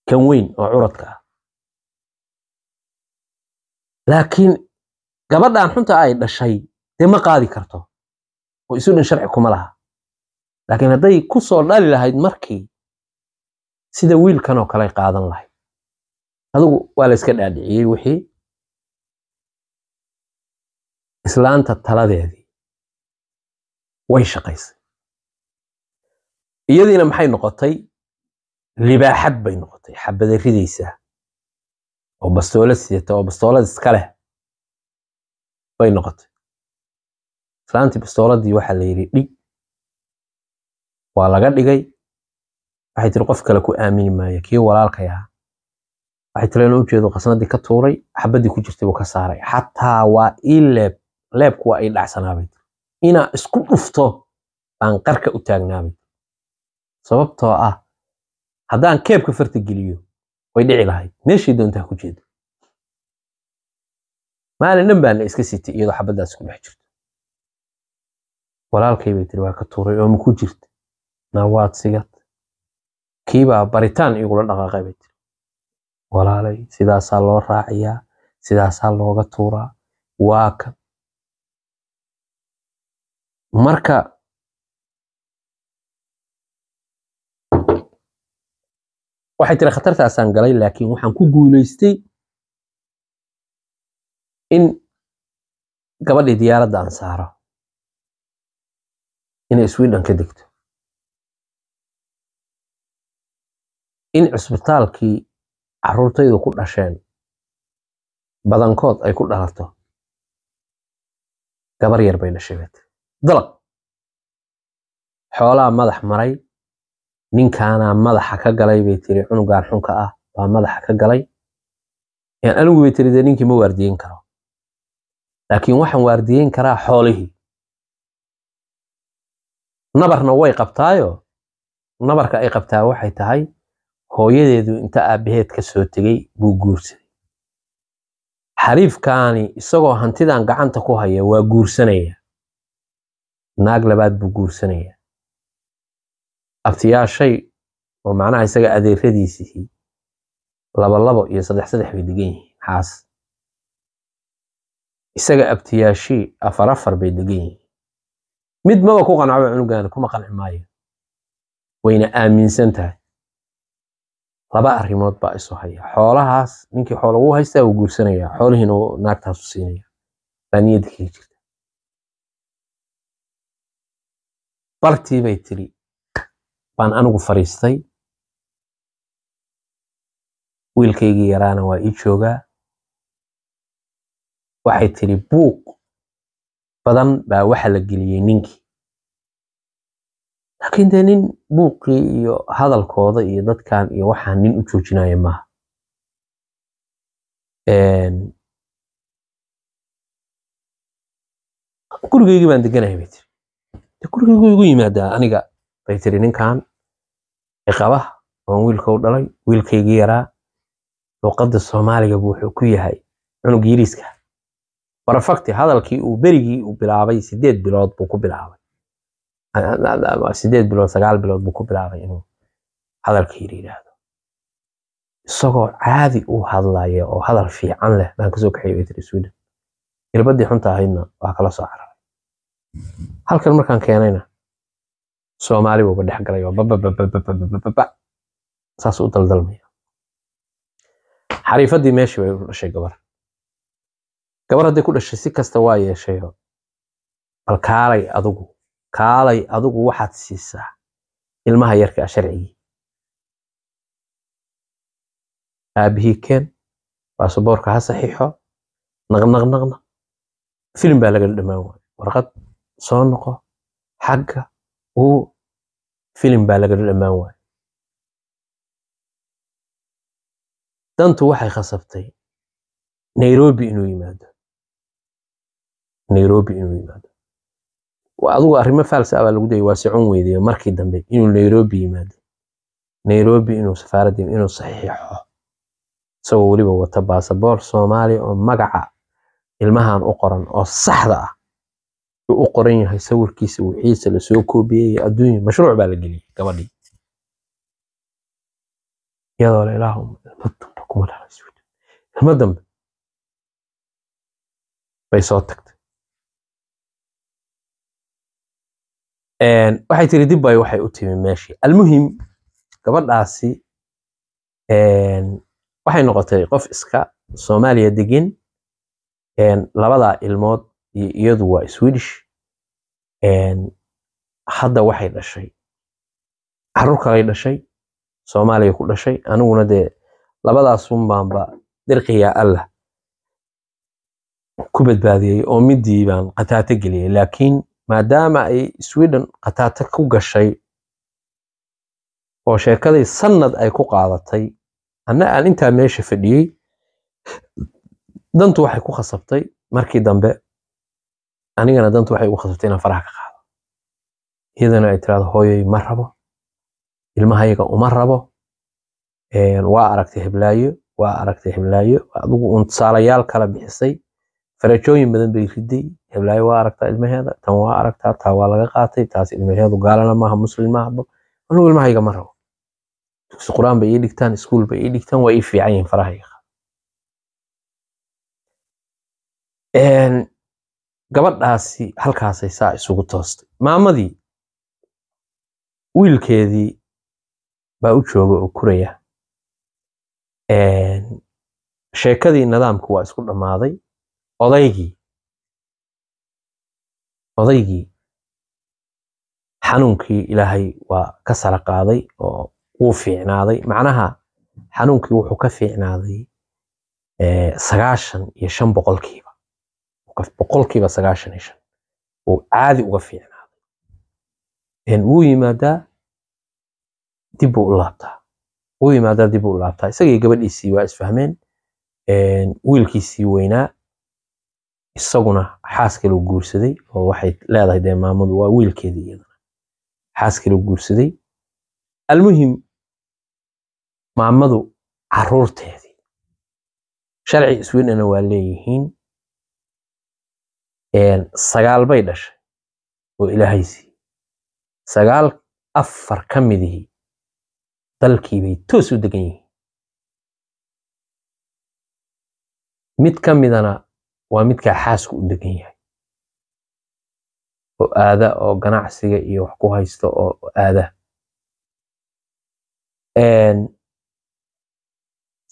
kan weyn oo curadka ah laakiin gabadhaan xunta ay dhashay dee ma qaadi karto oo isu dhan sharci kuma laha laakiin hadday ku soo dhali lahayd markii sida wiilkanoo kale qaadan lahayd adugu waa la iska dhaadhiciyey wixii islaanta taladeedii way shaqaysay iyadiina maxay noqotay libaaxad bay noqotay xabada ridaysa oo bastoolo sidata oo bastoolad iska leh bay noqotay islaantii bastooladii waxaa la yidhi dhig waa laga dhigay waxay tiri qof kale ku aamini maayo kii walaalkay ahaa waxay tiri inuu ujeedo qasnadii ka tuuray xabadii ku jirtay buu ka saaray xataa waa ii leeb leebku waa ii dhacsanaa inaa isku dhufto baan qarka u taagnaabay sababtoo ah haddaan keebka farta geliyo way dhici lahayd meeshii doontaa ku jeedo maalin dhan baana iska sitay iyadoo xabaddaas ku dhex jirto walaalkay bay tiri waa ka tuuray oo maku jirta na sigad kiibaa baritaan igula dhaqaaqay bay tiri walaalay sidaasaa loo raaciyaa sidaasaa looga tuuraa waa kan marka waxay tiri khatartaasaan galay laakiin waxaan ku guulaystay in gabadhii diyaaradda aan saaro inay sweden ka degto in cisbitaalkii caruurtaydu ku dhasheen badankood ay ku dhalato gabar yar bay dhashay dalag xoolaa madax maray ninkaanaa madaxa ka galay bay tiri cunugan xunka ah baa madaxa ka galay anigu bay tiri dee ninkii ma waardiyeyn karo laakiin waxaan waardiyeyn karaa xoolihii nabarna way qabtaayo nabarka ay qabtaa waxay tahay hooyadeedu inta aabaheed ka soo tegey buu guursaday xariifkaani isagoo hantidan gacanta ku haya waa guursanaya naag labaad buu guursanayaa abtiyaashay oo macnaha isaga adeeradiisii laba labo iyo saddex saddex bay degan yihiin xaas isaga abtiyaashii afar afar bay degan yihiin mid maba ku qancaba cunugaana kuma qanci maayo wayna aaminsan tahay laba arrimood baa isu haya xoolahaas ninkii xoolo uu haystaa wuu guursanayaa xoolihiina naagtaas u siinaya baa niyadda kaga jirta bartii bay tiri baan anigu fariistay wiilkaygii yaraana waa ii joogaa waxay tiri buuq badan baa waxa la geliyey ninkii laakiin dee nin buuqii iyo hadalkooda iyo dadkan iyo waxaan nin u joojinaya maaha gurigaygii baan deganaya bay tiri gurigaygu igu yimaadaa aniga bay tiri ninkan ciqabaha oon wiilka u dhalay wiilkaygu yaraa luqadda soomaaliga wuxuu ku yahay cunug yiriska barafakti hadalkii uu berigii uu bilaabay sideed bilood buu ku bilaabay sideed bilood sagaal bilood buu ku bilaabay inuu hadalka yiri isagoo caadi u hadlaya oo hadal fiican leh baan kasoo kaxeeyay tiri sweden irbadii xunta ahaydna waa kala soo carar halkan markaan keenayna soomaali buuba dhex galay oo bababababababa saas u daldalmaya xariifaddii meeshii bay u dhashay gabar gabar hadday ku dhashay si kasta waa yeeshayo bal kaalay adigu kaalay adugu waxaad siisaa ilmaha yarka a sharcigii aabihii keen baasaboorka ha saxiixo naqnaqnaqna filim baa laga dhammaan waayo warqad soo noqo xagga uu filim baa laga dhammaan waayo dantu waxay khasabtay nairobi inuu yimaado nairobi inuu yimaado adigu arrimo faalsa ah baa lagu dayay waa socon weyday markii dambe inuu nairobi yimaado nairobi inuu safaarad inuu saxiixo isagoo weliba wata baasaboor soomaaliya oo magaca ilmahan u qoran oo saxda ah u qoran yahay sawirkiisa wixiisa lasoo koobiyey adduunya mashruuc baa la geliyey gabadhii iyadoo la ilaah mad kuma dhalaysuud ilmo dambe bay soo tagtay waxay tiri dib bay waxay u timi meeshii almuhim gabadhaasi waxay noqotay qof iska soomaaliya degen labadaa ilmood iyo iyadu waa swedish hadda waxay dhashay caruur kalay dhashay soomaaliya ku dhashay aniguna dee labadaasun baanba dirqiyaa allah ku badbaadiyey oo midii baan qataato geliyay laakiin maadaama ay sweden qataato ku gashay oo sheekadii sanad ay ku qaadatay ana aan intaa meesha fadhiyey dantu waxay ku khasabtay markii dambe anigana danta waxay ugu khasabtay inaan faraha ka qaado iyadana ay tirahdo hooyoy ma rabo ilmahayaga uma rabo waa aragtay heblaayo waa aragtay heblaayo adigu uun tusaalayaal kala bixisay farajooyin badan bay riday heblaayo waa aragtaa ilmaheeda tan waa aragtaa taa waa laga qaatay taas ilmaheedu gaalana maaha muslim maahaba anugu ilmahayaga ma rabo dugsi qur-aan bay ii dhigtaan iskuul bay ii dhigtaan waa ii fiican yihiin farahayga gabadhaasi halkaasay saa isugu toostay maamadii wiilkeedii baa u jooga oo kuraya sheekadii nidaamku waa isku dhammaaday odaygii odaygii xanuunkii ilaahay waa ka sara qaaday oo wuu fiicnaaday macnaha xanuunkii wuxuu ka fiicnaaday sagaashan iyo shan boqolkiiba qof boqolkiiba sagaashan iyo shan wuu caadi uga fiicnaaday wuu yimaadaa dibbuu u laabtaa wuu yimaadaa dibbuu u laabtaa isagii gabadhiisii waa isfahmeen wiilkiisii weynaa isaguna xaas kaleu guursaday oo waxay leedahay dee maamadu waa wiilkeedii iyadana xaas kaleu guursaday almuhim maamadu caruurteedii sharci iswinana waa leeyihiin sagaal bay dhashay oo ilaahay siiyey sagaal afar ka mid ihi dalkiibay toos u degan yihiin mid ka midana waa midkaa xaasku u degan yahay oo aada oo ganacsiga iyo wax ku haysto oo aada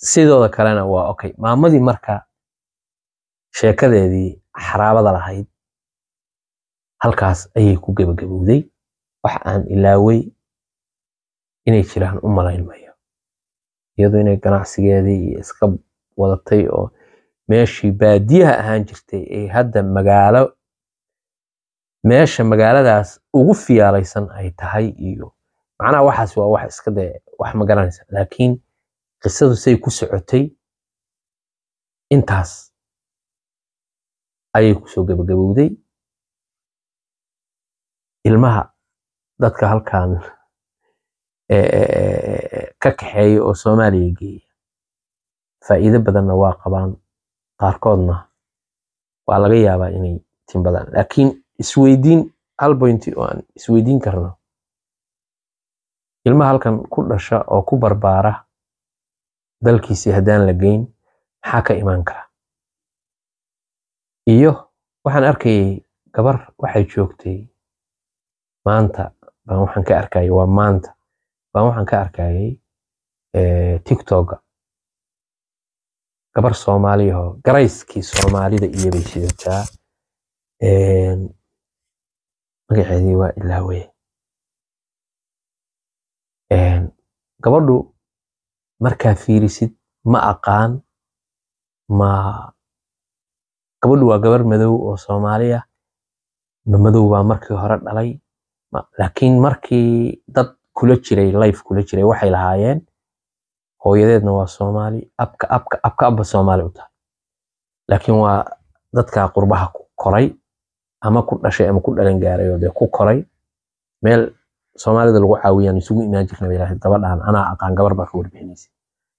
sidooda kalena waa okay maamadii marka sheekadeedii xaraabada lahayd halkaas ayay ku gebagabowday wax aan ilaawey inay jiraan u malayn mayo iyadu inay ganacsigeedii iska wadatay oo meeshii baadiyaha ahaan jirtay ay hadda magaalo meesha magaaladaas ugu fiyaalaysan ay tahay iyo macnaha waxaas waa wax iska dee wax ma garanaysa laakiin qisadu say ku socotay intaas ayay kusoo gabagabowday ilmaha dadka halkan ka kaxeeya oo soomaaliya geeya faa'iido badanna waa qabaan qaarkoodna waa laga yaabaa inay timbadaan laakiin isweydiin hal boynti oo aan isweydiin karno ilmaha halkan ku dhasha oo ku barbaara dalkiisii haddaan la geyn maxaa ka imaan kara iyo waxaan arkayay gabar waxay joogtay maanta baan waxaan ka arkayay waa maanta baan waxaan ka arkayay eh, tiktoka gabar soomaaliyahoo garayskii soomaalida iyobay sidataa eh, magaceedii waa ilaaweye eh, gabadhu markaa fiirisid ma aqaan ma gabadhu waa gabar madow oo soomaali ah madow baa markii hore dhalay laakiin markii dad kula jiray life kula jiray waxay lahaayeen hooyadeedna waa soomaali abka abka abka abba soomaali u tahay laakiin waa dadka qurbaha ku koray ama ku dhashay ama ku dhalan gaaray oo dee ku koray meel soomaalida lagu caawiyaan isugu imaan jirna bay lahayd gabadhaan anaa aqaan gabar baa ka warbixinaysay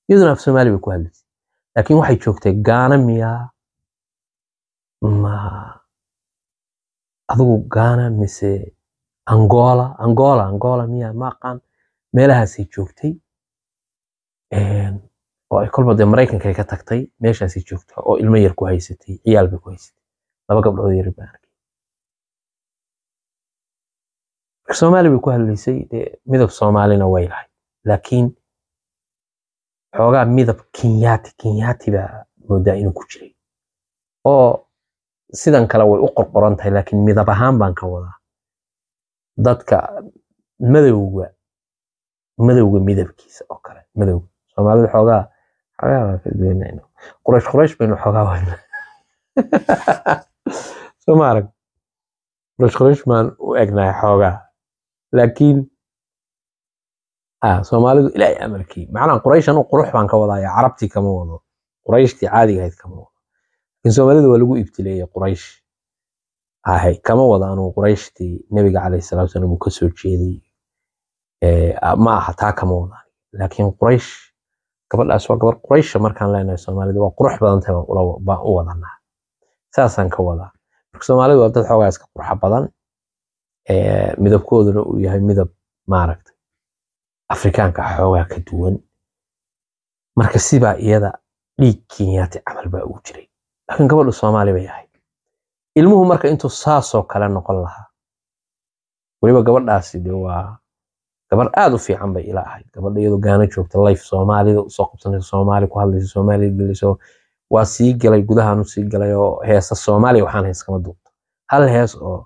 iyaduna af soomaali bay ku hadlaysay laakiin waxay joogtay gaana miyaa ma adigu gaana mise angola angola angola miya ma meelahaasay joogtay oo ay kolba dee maraykanka ka tagtay meeshaasay joogta oo ilmo yar ku haysatay ciyaal bay ku haysatay laba gabdhood yar baan arkay soomaali bay ku hadlaysay dee midab soomaalina way lahay laakiin xoogaa midab kenyaati kenyaati baa moodaa inuu ku jiray oo sidan kale way u qorqoran tahay laakiin midab ahaan baan ka wadaa dadka madowga madowga midabkiisa oo kale madowga soomaalida xoogaa xoogaa baan ka quraysh quraysh baynu xoogaa wadna soo ma quraysh quraysh baan u egnahay xoogaa laakiin soomaalidu ilaahay amarkii macnaa qurayshan u qurux baan ka wadaa carabtii kama wado qurayshtii caadiga ahayd kama wado in soomaalida waa lagu ibtileeyey quraysh ahay kama wada anuu qurayshtii nebiga caleyhi salaatu salaam uu kasoo jeeday ma aha taa kama wada laakiin quraysh gabadhaas waa gabadh quraysha markaan leenahay soomaalida waa qurux badantahay baan u wadanaa saasaan ka wadaa marka soomaalidu waa dad xoogaa iska qurxa badan midabkooduna uu yahay midab maaragta afrikaanka xoogaa ka duwan marka sibaa iyada dhiig kenyaati camal baa ugu jiray lakin gabadhu soomaali bay ahayd ilmuhu marka intuu saasoo kale noqon lahaa weliba gabadhaasi de waa gabadh aad u fiican bay ila ahayd gabadha iyadoo gaano joogta life soomaalida usoo qabsanaysa soomaali ku hadlaysa soomaaliya geliso waa sii galay gudahaanu sii galay oo heesa soomaaliya waxaan hees kama duubta hal hees oo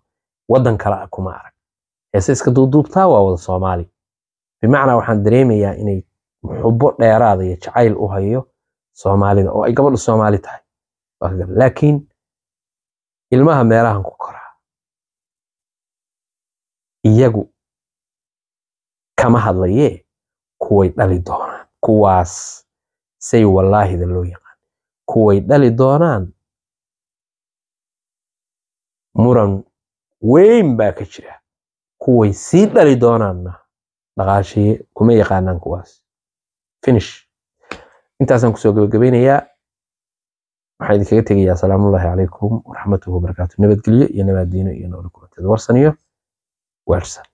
waddan kale ah kuma arag heese iska duuduubtaa waa wada soomaali bimacnaa waxaan dareemayaa inay xubo dheeraada iyo jacayl u hayo soomaalida oo ay gabadhu soomaali tahay laakiin ilmaha meelahan ku koraa iyagu kama hadlayee kuway dhali doonaan kuwaas say wallaahida loo yaqaan kuway dhali doonaan muran weyn baa ka jira kuway sii dhali doonaanna dhaqaashiye kuma yaqaanaan kuwaas finish intaasaan kusoo gabagabaynayaa waxaan idinkaga tegayaa asalaamullaahi calaykum waraxmatuhu wabarakaatu nabadgelyo iyo nabaaddiino iyo nolol kulanteed warsaniyo weersan